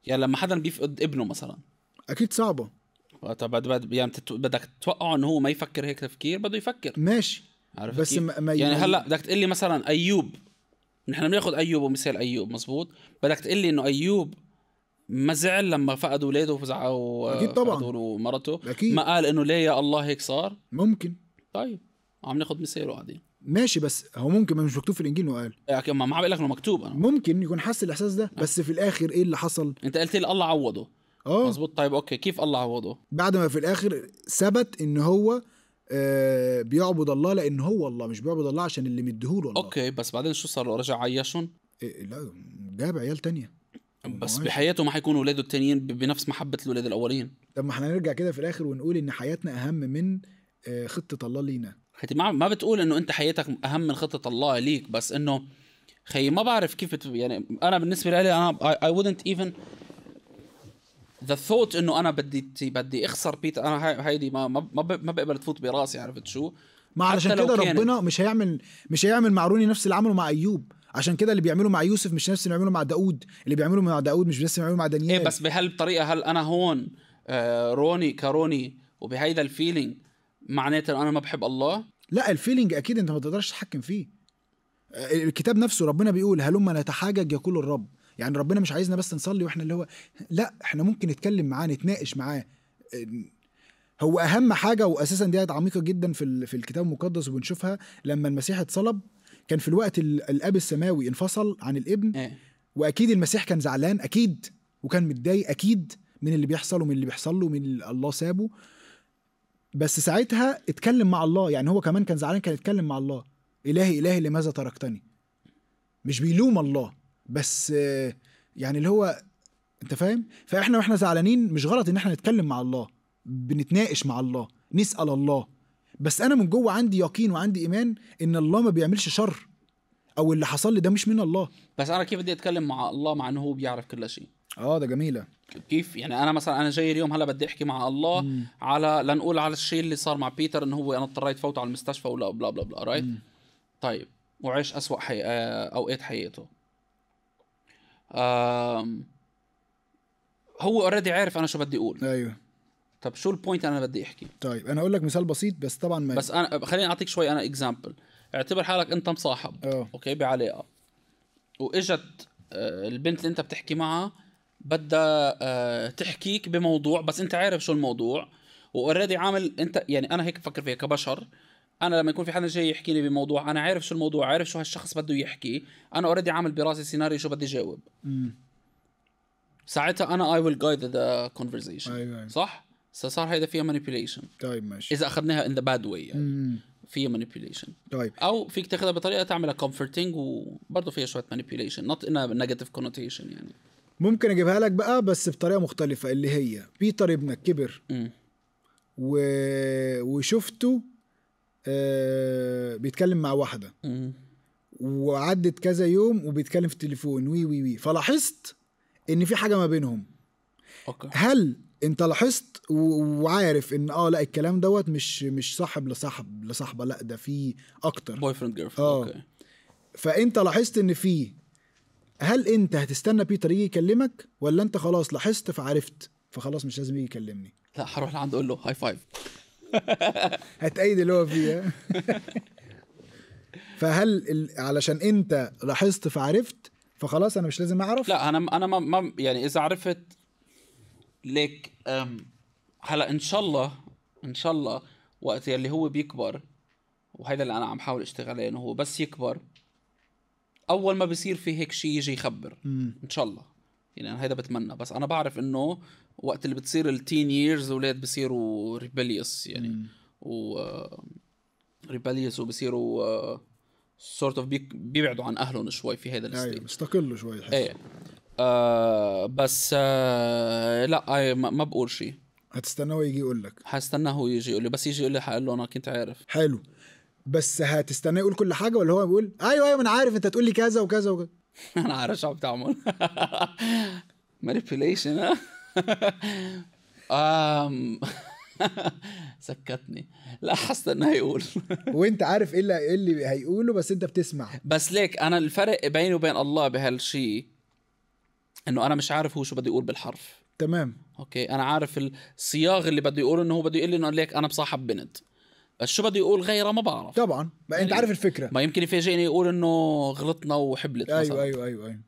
يعني لما حدا بيفقد ابنه مثلا اكيد صعبه طب بدك يعني بدك توقعه انه هو ما يفكر هيك تفكير بده يفكر ماشي عارف بس ما ما يعني هلا بدك تقول لي مثلا ايوب نحن بناخذ ايوب ومثال ايوب مزبوط بدك تقول لي انه ايوب ما زعل لما فقد ولاده وزعوا اكيد طبعا فقدوا اكيد ما قال انه ليه يا الله هيك صار ممكن طيب عم ناخذ مثاله قاعدين ماشي بس هو ممكن ما مش مكتوب في الانجيل انه قال إيه، ما عم بقول لك انه مكتوب انا ممكن يكون حس الاحساس ده آه. بس في الاخر ايه اللي حصل انت قلت لي الله عوضه اه مظبوط طيب اوكي كيف الله عوضه بعد ما في الاخر ثبت ان هو آه بيعبد الله لان هو الله مش بيعبد الله عشان اللي مديهوله اوكي بس بعدين شو صار رجع عيشهم إيه لا جاب عيال تانية بس بحياته ما حيكونوا اولاده التانيين بنفس محبه الاولاد الاولين طب ما احنا نرجع كده في الاخر ونقول ان حياتنا اهم من آه، خطه الله لينا ما بتقول انه انت حياتك اهم من خطه الله ليك بس انه خي ما بعرف كيف بت... يعني انا بالنسبه لي انا اي wouldn't ايفن ذا ثوت انه انا بدي بدي اخسر بيتر انا هيدي ما ما ما بقبل تفوت براسي عرفت شو ما علشان كده ربنا مش هيعمل مش هيعمل مع روني نفس اللي عمله مع ايوب عشان كده اللي بيعمله مع يوسف مش نفس اللي بيعمله مع داود اللي بيعمله مع داود مش نفس اللي بيعمله مع دانيال ايه بس بهل بطريقه هل انا هون آه روني كروني وبهيدا الفيلينج معناته انا ما بحب الله لا الفيلينج اكيد انت ما تقدرش تتحكم فيه آه، الكتاب نفسه ربنا بيقول هم نتحاجج يقول الرب يعني ربنا مش عايزنا بس نصلي واحنا اللي هو لا احنا ممكن نتكلم معاه نتناقش معاه آه، هو اهم حاجه واساسا دي عميقه جدا في في الكتاب المقدس وبنشوفها لما المسيح اتصلب كان في الوقت الاب السماوي انفصل عن الابن إيه؟ واكيد المسيح كان زعلان اكيد وكان متضايق اكيد من اللي بيحصل ومن اللي بيحصل له ومن اللي الله سابه بس ساعتها اتكلم مع الله يعني هو كمان كان زعلان كان يتكلم مع الله الهي الهي لماذا تركتني مش بيلوم الله بس يعني اللي هو انت فاهم فاحنا واحنا زعلانين مش غلط ان احنا نتكلم مع الله بنتناقش مع الله نسال الله بس انا من جوه عندي يقين وعندي ايمان ان الله ما بيعملش شر او اللي حصل لي ده مش من الله بس انا كيف بدي اتكلم مع الله مع انه هو بيعرف كل شيء اه ده جميله كيف يعني انا مثلا انا جاي اليوم هلا بدي احكي مع الله مم. على لنقول على الشيء اللي صار مع بيتر انه هو انا اضطريت فوته على المستشفى ولا بلا بلا بلا رايت طيب وعيش اسوء حي... آه، اوقات حياته هو اوريدي عارف انا شو بدي اقول ايوه طب شو البوينت انا بدي احكي طيب انا اقول لك مثال بسيط بس طبعا ما بس انا خليني اعطيك شوي انا اكزامبل اعتبر حالك انت مصاحب أوه. اوكي بعلاقه واجت آه، البنت اللي انت بتحكي معها بدها آه، تحكيك بموضوع بس انت عارف شو الموضوع واوريدي عامل انت يعني انا هيك بفكر فيها كبشر انا لما يكون في حدا جاي يحكيني بموضوع انا عارف شو الموضوع عارف شو هالشخص بده يحكي انا اوريدي عامل براسي سيناريو شو بدي جاوب ساعتها انا اي ويل جايد ذا كونفرزيشن صح صار هيدا فيها مانيبيوليشن طيب ماشي اذا اخذناها ان ذا باد واي يعني فيها مانيبيوليشن طيب او فيك تاخذها بطريقه تعملها كومفورتنج وبرضه فيها شويه مانيبيوليشن نوت ان نيجاتيف كونوتيشن يعني ممكن اجيبها لك بقى بس بطريقه مختلفه اللي هي بيتر ابنك كبر و... وشفته آه... بيتكلم مع واحده وعدت كذا يوم وبيتكلم في التليفون وي وي وي فلاحظت ان في حاجه ما بينهم أوكي. هل انت لاحظت وعارف ان اه لا الكلام دوت مش مش صاحب لصاحب لصاحبه لا ده في اكتر بوي فريند جيرل اوكي فانت لاحظت ان في هل انت هتستنى بيتر يجي يكلمك ولا انت خلاص لاحظت فعرفت فخلاص مش لازم يجي يكلمني لا هروح لعنده اقول له هاي فايف [laughs] هتأيد اللي هو فيه [laughs] فهل ال... علشان انت لاحظت فعرفت فخلاص انا مش لازم اعرف لا انا انا ما, ما يعني اذا عرفت ليك هلا ان شاء الله ان شاء الله وقت يلي هو بيكبر وهذا اللي انا عم حاول اشتغل عليه انه هو بس يكبر اول ما بصير في هيك شيء يجي يخبر ان شاء الله يعني انا هيدا بتمنى بس انا بعرف انه وقت اللي بتصير التين ييرز اولاد بصيروا ريبليوس يعني و ريبليوس آه، وبصيروا سورت آه، اوف بيبعدوا عن اهلهم شوي في هذا الستيج ايوه بيستقلوا شوي حس. ايه آه، بس آه، لا ما بقول شيء هتستناه يجي يقول لك هستناه هو يجي يقول لي بس يجي يقول لي حقول له انا كنت عارف حلو بس هتستناه يقول كل حاجه ولا هو بيقول ايوه ايوه انا عارف انت هتقول لي كذا وكذا وكذا [laughs] انا عارف شو عم تعمل مانيبيوليشن [laughs] [laughs] ام سكتني لا حاسس انه هيقول وانت عارف ايه اللي هيقوله بس انت بتسمع بس ليك انا الفرق بيني وبين الله بهالشيء انه انا مش عارف هو شو بده يقول بالحرف تمام اوكي انا عارف الصياغ اللي بده يقول انه هو بده يقول لي انه ليك انا بصاحب بنت بس شو بده يقول غيره ما بعرف طبعا ما انت يعني عارف الفكره ما يمكن يفاجئني يقول انه غلطنا وحبلت ايوه مثلاً. ايوه ايوه ايوه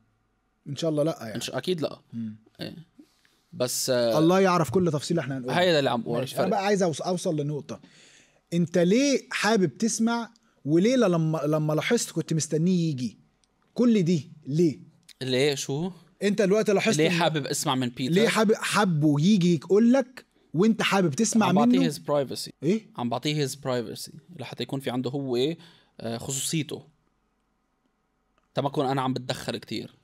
ان شاء الله لا يعني إن شاء... اكيد لا إيه. بس آه... الله يعرف كل تفصيل احنا هنقوله هيدا اللي عم بقول انا بقى عايز اوصل لنقطه انت ليه حابب تسمع وليه لما لما لاحظت كنت مستنيه يجي كل دي ليه ليه شو انت دلوقتي لاحظت ليه حابب اسمع من بيتر ليه حابب حبه يجي يقول لك وانت حابب تسمع عم بعطيه هيز برايفسي ايه عم بعطيه هيز برايفسي لحتى يكون في عنده هو ايه خصوصيته تما اكون انا عم بتدخل كتير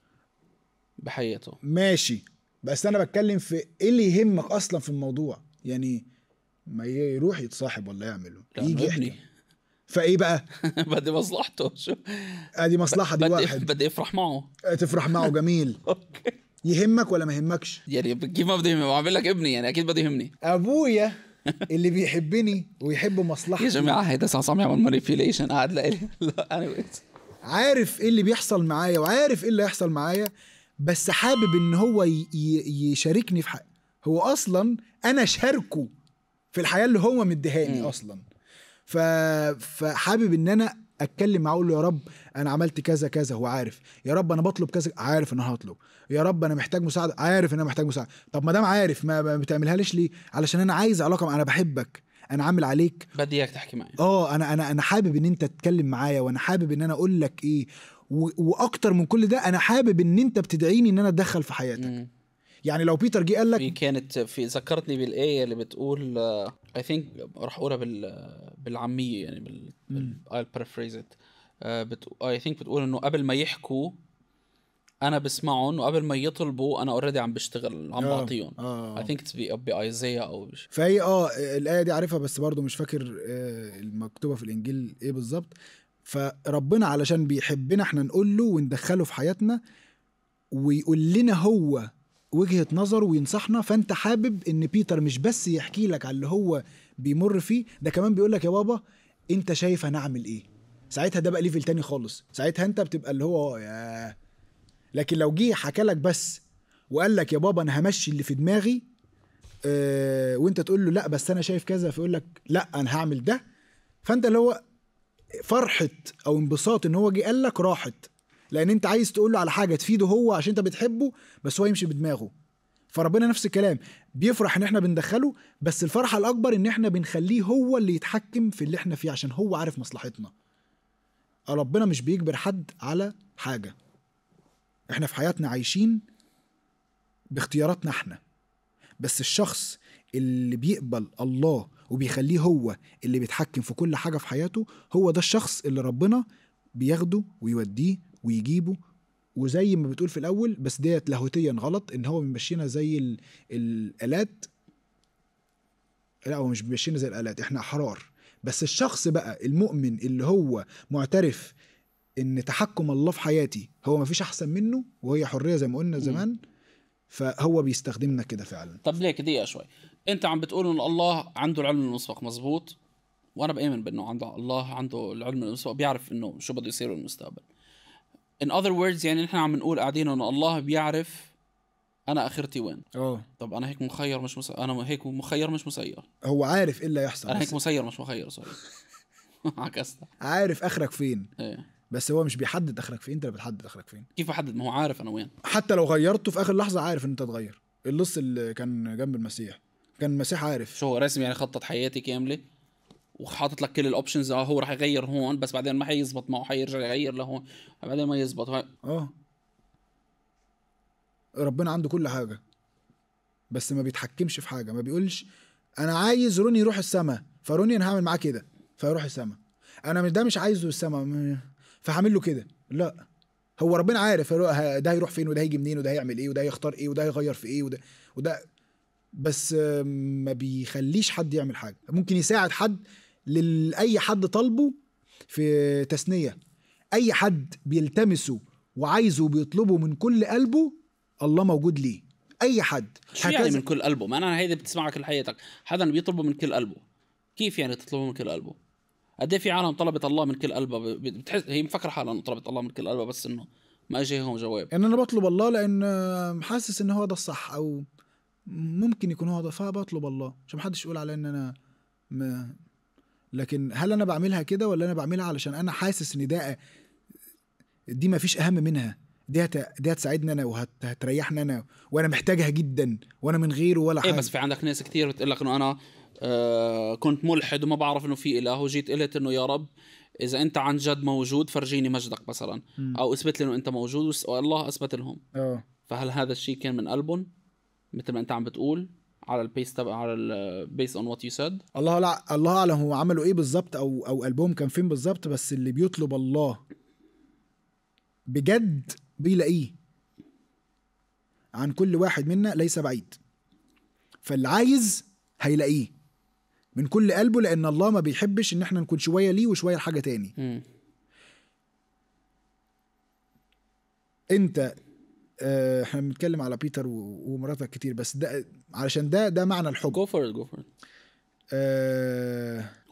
بحياته ماشي بس انا بتكلم في ايه اللي يهمك اصلا في الموضوع يعني ما يروح يتصاحب ولا يعمله يجي يحكي فايه بقى؟ [laughs] بدي مصلحته شو ادي مصلحه دي بدي واحد بدي افرح معه آه، تفرح معه جميل [laughs] اوكي يهمك ولا ما يهمكش؟ يعني كيف ما بدي يهمني بعمل لك ابني يعني اكيد بده يهمني [laughs] ابويا اللي بيحبني ويحب مصلحتي يا جماعه هيدا عصام يعمل مانيبيوليشن قاعد لإلي عارف ايه اللي بيحصل معايا وعارف ايه اللي هيحصل معايا بس حابب ان هو يشاركني في حق هو اصلا انا شاركه في الحياه اللي هو مديهاني اصلا ف... فحابب ان انا اتكلم معاه اقول له يا رب انا عملت كذا كذا هو عارف يا رب انا بطلب كذا عارف ان انا هطلب يا رب انا محتاج مساعده عارف ان انا محتاج مساعده طب ما دام عارف ما بتعملها ليش ليه علشان انا عايز علاقه مع... انا بحبك انا عامل عليك بديك تحكي معايا اه انا انا انا حابب ان انت تتكلم معايا وانا حابب ان انا اقول لك ايه و... واكتر من كل ده انا حابب ان انت بتدعيني ان انا اتدخل في حياتك م. يعني لو بيتر جه قال لك في كانت في ذكرتني بالايه اللي بتقول اي آه، ثينك راح اقولها بال آه، بالعاميه يعني بال I'll paraphrase it اي آه، ثينك بتقول انه قبل ما يحكوا انا بسمعهم وقبل ما يطلبوا انا اوريدي عم بشتغل عم بعطيهم اي ثينك اتس بايزايا او فهي اه الايه دي عارفها بس برضه مش فاكر آه المكتوبه في الانجيل ايه بالظبط فربنا علشان بيحبنا احنا نقول له وندخله في حياتنا ويقول لنا هو وجهه نظره وينصحنا فانت حابب ان بيتر مش بس يحكي لك على اللي هو بيمر فيه ده كمان بيقول لك يا بابا انت شايف هنعمل ايه ساعتها ده بقى ليفل تاني خالص ساعتها انت بتبقى اللي هو آه، يا لكن لو جه حكى لك بس وقال لك يا بابا انا همشي اللي في دماغي اه وانت تقول له لا بس انا شايف كذا فيقول لك لا انا هعمل ده فانت اللي هو فرحه او انبساط ان هو جه قال لك راحت لان انت عايز تقول له على حاجه تفيده هو عشان انت بتحبه بس هو يمشي بدماغه فربنا نفس الكلام بيفرح ان احنا بندخله بس الفرحه الاكبر ان احنا بنخليه هو اللي يتحكم في اللي احنا فيه عشان هو عارف مصلحتنا ربنا مش بيجبر حد على حاجه احنا في حياتنا عايشين باختياراتنا احنا بس الشخص اللي بيقبل الله وبيخليه هو اللي بيتحكم في كل حاجه في حياته هو ده الشخص اللي ربنا بياخده ويوديه ويجيبه وزي ما بتقول في الاول بس ديت لاهوتيا غلط ان هو بيمشينا زي الالات لا هو مش بيمشينا زي الالات احنا احرار بس الشخص بقى المؤمن اللي هو معترف ان تحكم الله في حياتي هو مفيش احسن منه وهي حريه زي ما قلنا زمان فهو بيستخدمنا كده فعلا طب ليه دقيقه شوي انت عم بتقول ان الله عنده العلم المسبق مظبوط وانا بامن بانه عنده الله عنده العلم المسبق بيعرف انه شو بده يصير بالمستقبل in other words يعني نحن عم نقول قاعدين انه الله بيعرف انا اخرتي وين اه طب انا هيك مخير مش مس... انا هيك مخير مش مسير هو عارف ايه اللي هيحصل انا هيك مسير مش مخير سوري [laughs] عكستها عارف اخرك فين ايه بس هو مش بيحدد اخرك فين انت اللي بتحدد اخرك فين كيف بحدد ما هو عارف انا وين حتى لو غيرته في اخر لحظه عارف ان انت تغير اللص اللي كان جنب المسيح كان المسيح عارف شو هو راسم يعني خطط حياتي كامله وحاطط لك كل الاوبشنز اه هو راح يغير هون بس بعدين ما حيزبط معه حيرجع يغير لهون بعدين ما يزبط اه ربنا عنده كل حاجه بس ما بيتحكمش في حاجه ما بيقولش انا عايز روني يروح السما فروني انا هعمل معاه كده فيروح السما انا ده مش عايزه السما فهعمل له كده لا هو ربنا عارف ده هيروح فين وده هيجي منين وده هيعمل ايه وده هيختار ايه وده هيغير في ايه وده وده بس ما بيخليش حد يعمل حاجه ممكن يساعد حد لاي حد طالبه في تثنيه اي حد بيلتمسه وعايزه وبيطلبه من كل قلبه الله موجود ليه اي حد شو يعني من كل قلبه ما انا هيدي كل حياتك حدا بيطلبه من كل قلبه كيف يعني تطلبه من كل قلبه قد إيه في عالم طلبت الله من كل قلبها بتحس هي مفكره حالها انه طلبت الله من كل قلبها بس انه ما هون جواب يعني انا بطلب الله لان حاسس ان هو ده الصح او ممكن يكون هو ده فبطلب الله عشان محدش يقول على ان انا لكن هل انا بعملها كده ولا انا بعملها علشان انا حاسس ان ده دي مفيش اهم منها دي هت... دي هتساعدني انا وهتريحني انا وانا محتاجها جدا وانا من غيره ولا إيه، حاجه إيه بس في عندك ناس كثير بتقول لك انه انا آه كنت ملحد وما بعرف انه في اله وجيت قلت انه يا رب اذا انت عن جد موجود فرجيني مجدك مثلا او اثبت لي انه انت موجود والله اثبت لهم أوه. فهل هذا الشيء كان من قلبهم مثل ما انت عم بتقول على البيس تبع على البيس اون وات يو سيد الله لا الله اعلم هو عملوا ايه بالظبط او او البوم كان فين بالظبط بس اللي بيطلب الله بجد بيلاقيه عن كل واحد منا ليس بعيد فاللي عايز هيلاقيه من كل قلبه لان الله ما بيحبش ان احنا نكون شويه ليه وشويه لحاجه تاني م. انت آه، احنا بنتكلم على بيتر ومراتك كتير بس ده علشان ده ده معنى الحب جو فور جو فور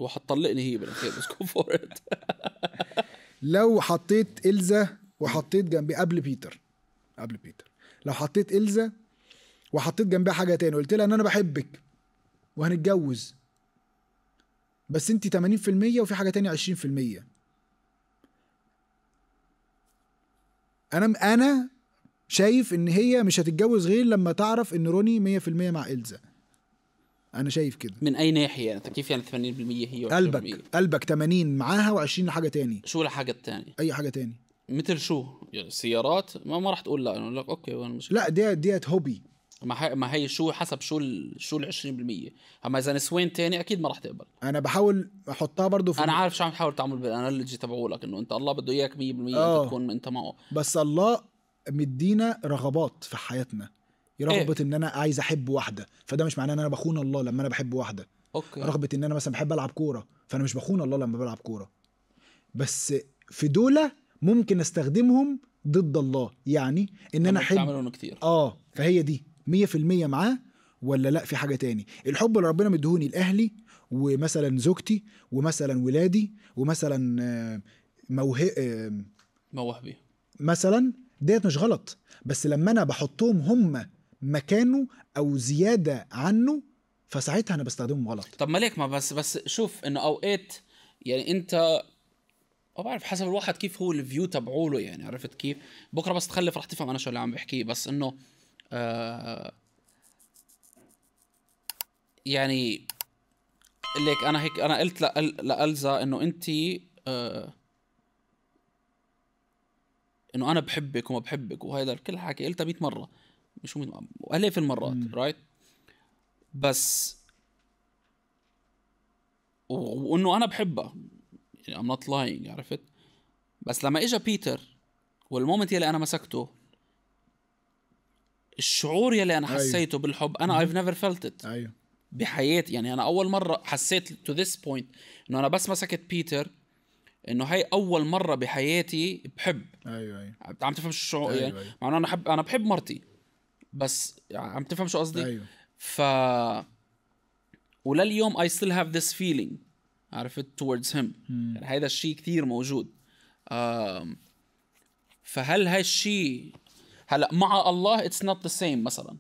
هو هتطلقني هي بالاخير بس جو فور لو حطيت الزا وحطيت جنبي قبل بيتر قبل بيتر لو حطيت الزا وحطيت جنبها حاجه تاني وقلت لها ان انا بحبك وهنتجوز بس انت 80% وفي حاجه تانية 20% انا انا شايف ان هي مش هتتجوز غير لما تعرف ان روني 100% مع إلزا انا شايف كده من اي ناحيه يعني كيف يعني 80% هي قلبك قلبك 80 معاها و20 لحاجه تاني شو الحاجه التانية اي حاجه تاني مثل شو يعني سيارات ما, ما راح تقول لا انا اقول لك اوكي وانا مش لا دي ديت هوبي ما ما هي شو حسب شو الـ شو ال 20% اما اذا نسوين تاني اكيد ما راح تقبل انا بحاول احطها برضه في انا عارف شو عم تحاول تعمل بالانالوجي تبعولك انه انت الله بده اياك 100% انت آه. تكون انت معه بس الله مدينا رغبات في حياتنا إيه رغبه إيه؟ ان انا عايز احب واحده فده مش معناه ان انا بخون الله لما انا بحب واحده اوكي رغبه ان انا مثلا بحب العب كوره فانا مش بخون الله لما بلعب كوره بس في دولة ممكن استخدمهم ضد الله يعني ان انا احب كتير اه فهي دي 100% معاه ولا لا في حاجه تاني الحب اللي ربنا مدهوني لاهلي ومثلا زوجتي ومثلا ولادي ومثلا موهبه آه، موهبي مثلا ديت مش غلط بس لما انا بحطهم هم مكانه او زياده عنه فساعتها انا بستخدمهم غلط طب مالك ما بس بس شوف انه اوقات يعني انت ما بعرف حسب الواحد كيف هو الفيو تبعه له يعني عرفت كيف بكره بس تخلف رح تفهم انا شو اللي عم بحكيه بس انه آه يعني ليك انا هيك انا قلت لألزا انه انت آه انه انا بحبك وما بحبك وهذا كل حكي قلتها 100 مره مش الاف المرات رايت بس وانه انا بحبها يعني ام نوت لاينج عرفت بس لما اجى بيتر والمومنت يلي انا مسكته الشعور يلي انا أيوه. حسيته أيوه. بالحب انا ايف نيفر فيلت ات ايوه بحياتي يعني انا اول مره حسيت تو ذس بوينت انه انا بس مسكت بيتر انه هي اول مره بحياتي بحب ايوه ايوه عم تفهم شو أيوة يعني أيوة. مع انه انا حب انا بحب مرتي بس يعني عم تفهم شو قصدي ايوه ف ولليوم اي ستيل هاف ذس فيلينج عرفت towards him يعني هذا الشيء كثير موجود آم فهل هالشيء هلا مع الله اتس نوت ذا سيم مثلا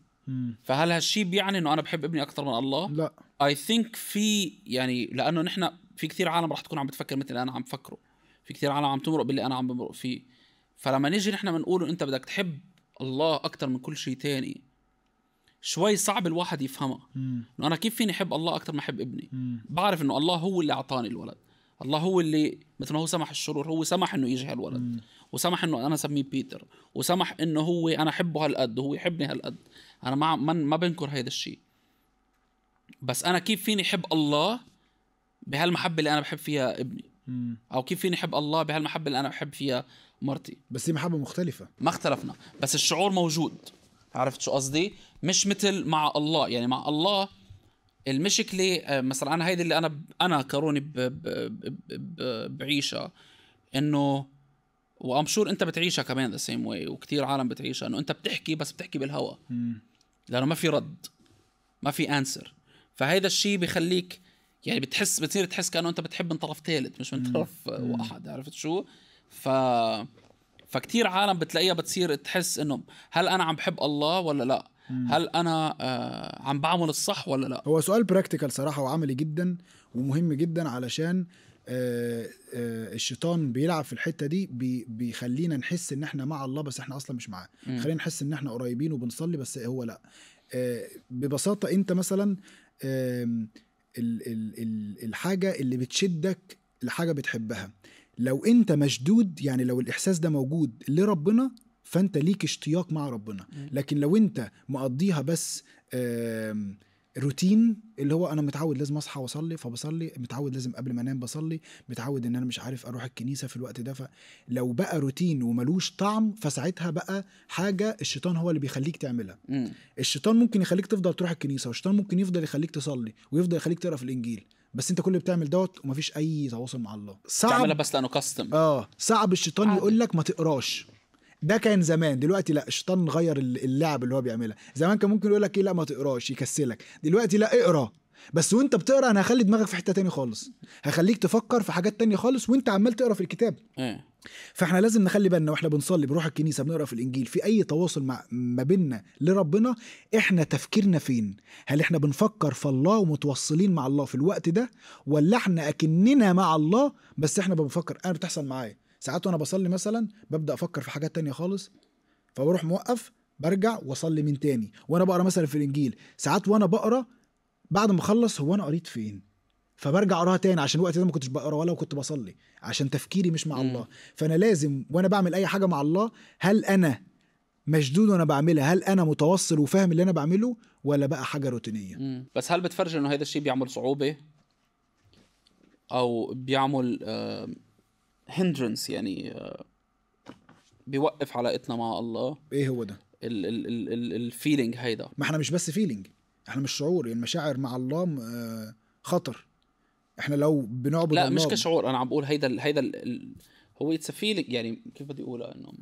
فهل هالشيء بيعني انه انا بحب ابني اكثر من الله؟ لا اي ثينك في يعني لانه نحن في كثير عالم رح تكون عم بتفكر مثل انا عم بفكره في كثير عالم عم تمرق باللي انا عم بمرق فيه فلما نيجي نحن بنقول انت بدك تحب الله اكثر من كل شيء تاني شوي صعب الواحد يفهمها انه انا كيف فيني احب الله اكثر ما احب ابني مم. بعرف انه الله هو اللي اعطاني الولد الله هو اللي مثل ما هو سمح الشرور هو سمح انه يجي هالولد مم. وسمح انه انا اسميه بيتر وسمح انه هو انا احبه هالقد وهو يحبني هالقد انا ما ما بنكر هذا الشيء بس انا كيف فيني احب الله بهالمحبه اللي انا بحب فيها ابني مم. او كيف فيني احب الله بهالمحبه اللي انا بحب فيها مرتي بس هي محبه مختلفه ما اختلفنا بس الشعور موجود عرفت شو قصدي مش مثل مع الله يعني مع الله المشكله آه، مثلا انا هيدي اللي انا انا كروني بعيشها انه وام شور انت بتعيشها كمان ذا سيم واي وكثير عالم بتعيشها انه انت بتحكي بس بتحكي بالهواء لانه ما في رد ما في انسر فهيدا الشيء بخليك يعني بتحس بتصير تحس كانه انت بتحب من طرف ثالث مش من طرف واحد عرفت شو؟ ف فكتير عالم بتلاقيها بتصير تحس انه هل انا عم بحب الله ولا لا؟ هل انا آه عم بعمل الصح ولا لا؟ هو سؤال براكتيكال صراحه وعملي جدا ومهم جدا علشان آه آه الشيطان بيلعب في الحته دي بي بيخلينا نحس ان احنا مع الله بس احنا اصلا مش معاه خلينا نحس ان احنا قريبين وبنصلي بس هو لا آه ببساطه انت مثلا الحاجه اللي بتشدك لحاجه بتحبها لو انت مشدود يعني لو الاحساس ده موجود لربنا فانت ليك اشتياق مع ربنا لكن لو انت مقضيها بس آه روتين اللي هو انا متعود لازم اصحى واصلي فبصلي متعود لازم قبل ما انام بصلي متعود ان انا مش عارف اروح الكنيسه في الوقت ده فلو بقى روتين وملوش طعم فساعتها بقى حاجه الشيطان هو اللي بيخليك تعملها م. الشيطان ممكن يخليك تفضل تروح الكنيسه والشيطان ممكن يفضل يخليك تصلي ويفضل يخليك تقرا في الانجيل بس انت كل اللي بتعمل دوت ومفيش اي تواصل مع الله صعب بس لانه كاستم اه صعب الشيطان يقول لك ما تقراش ده كان زمان دلوقتي لا الشيطان غير اللعب اللي هو بيعملها زمان كان ممكن يقول لك ايه لا ما تقراش يكسلك دلوقتي لا اقرا بس وانت بتقرا انا هخلي دماغك في حته تاني خالص هخليك تفكر في حاجات تانية خالص وانت عمال تقرا في الكتاب إيه. فاحنا لازم نخلي بالنا واحنا بنصلي بنروح الكنيسه بنقرا في الانجيل في اي تواصل مع ما بيننا لربنا احنا تفكيرنا فين هل احنا بنفكر في الله ومتوصلين مع الله في الوقت ده ولا احنا اكننا مع الله بس احنا بنفكر انا بتحصل معايا ساعات وانا بصلي مثلا ببدا افكر في حاجات تانية خالص فبروح موقف برجع واصلي من تاني وانا بقرا مثلا في الانجيل ساعات وانا بقرا بعد ما اخلص هو انا قريت فين فبرجع اقراها تاني عشان الوقت ده ما كنتش بقرا ولا كنت بصلي عشان تفكيري مش مع م. الله فانا لازم وانا بعمل اي حاجه مع الله هل انا مشدود وانا بعملها هل انا متوصل وفاهم اللي انا بعمله ولا بقى حاجه روتينيه م. بس هل بتفرج انه هذا الشيء بيعمل صعوبه او بيعمل آه هندرنس يعني بيوقف علاقتنا مع الله ايه هو ده الفيلينج هيدا ما احنا مش بس فيلينج احنا مش شعور المشاعر يعني مع الله آه، خطر احنا لو بنعبد لا الله مش كشعور انا عم بقول هيدا هيدا هو اتس فيلينج يعني كيف بدي اقولها انه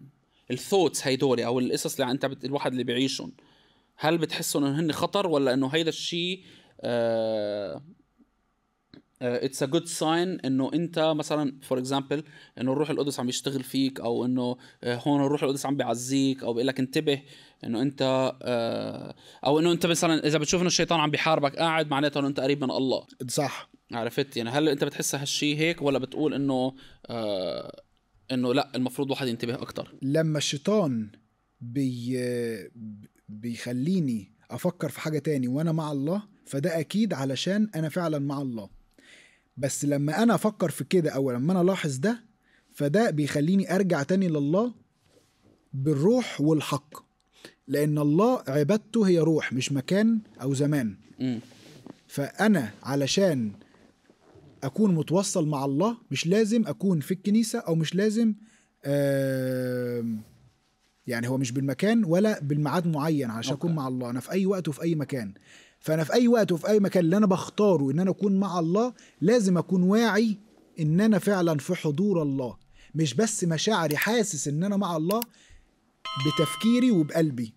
الثوتس هيدول او القصص اللي انت بت... الواحد اللي بيعيشهم هل بتحسوا انه هن خطر ولا انه هيدا الشيء آه اتس ا جود ساين انه انت مثلا فور اكزامبل انه الروح القدس عم يشتغل فيك او انه آه، هون الروح القدس عم بيعزيك او بيقول لك انتبه انه انت آه، او انه انت مثلا اذا بتشوف انه الشيطان عم بيحاربك قاعد معناته انه انت قريب من الله صح عرفت يعني هل انت بتحس هالشيء هيك ولا بتقول انه آه، انه لا المفروض الواحد ينتبه اكثر لما الشيطان بي بيخليني افكر في حاجه تاني وانا مع الله فده اكيد علشان انا فعلا مع الله بس لما انا افكر في كده او لما انا الاحظ ده فده بيخليني ارجع تاني لله بالروح والحق لان الله عبادته هي روح مش مكان او زمان فانا علشان اكون متوصل مع الله مش لازم اكون في الكنيسه او مش لازم يعني هو مش بالمكان ولا بالميعاد معين عشان اكون مع الله انا في اي وقت وفي اي مكان فانا في اي وقت وفي اي مكان اللي انا بختاره ان انا اكون مع الله لازم اكون واعي ان انا فعلا في حضور الله مش بس مشاعري حاسس ان انا مع الله بتفكيري وبقلبي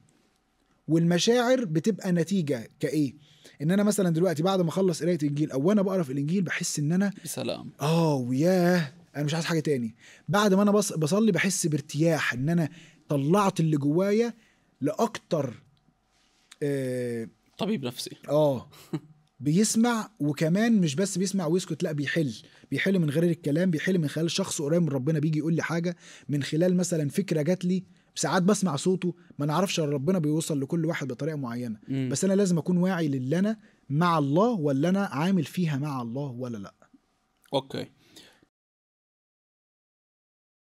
والمشاعر بتبقى نتيجه كايه ان انا مثلا دلوقتي بعد ما اخلص قرايه الانجيل او انا بقرا في الانجيل بحس ان انا بسلام اه وياه انا مش عايز حاجه تاني بعد ما انا بص بصلي بحس بارتياح ان انا طلعت اللي جوايا لاكتر آه طبيب نفسي اه بيسمع وكمان مش بس بيسمع ويسكت لا بيحل بيحل من غير الكلام بيحل من خلال شخص قريب من ربنا بيجي يقول لي حاجه من خلال مثلا فكره جات لي ساعات بسمع صوته ما نعرفش ربنا بيوصل لكل واحد بطريقه معينه م. بس انا لازم اكون واعي للي انا مع الله ولا انا عامل فيها مع الله ولا لا اوكي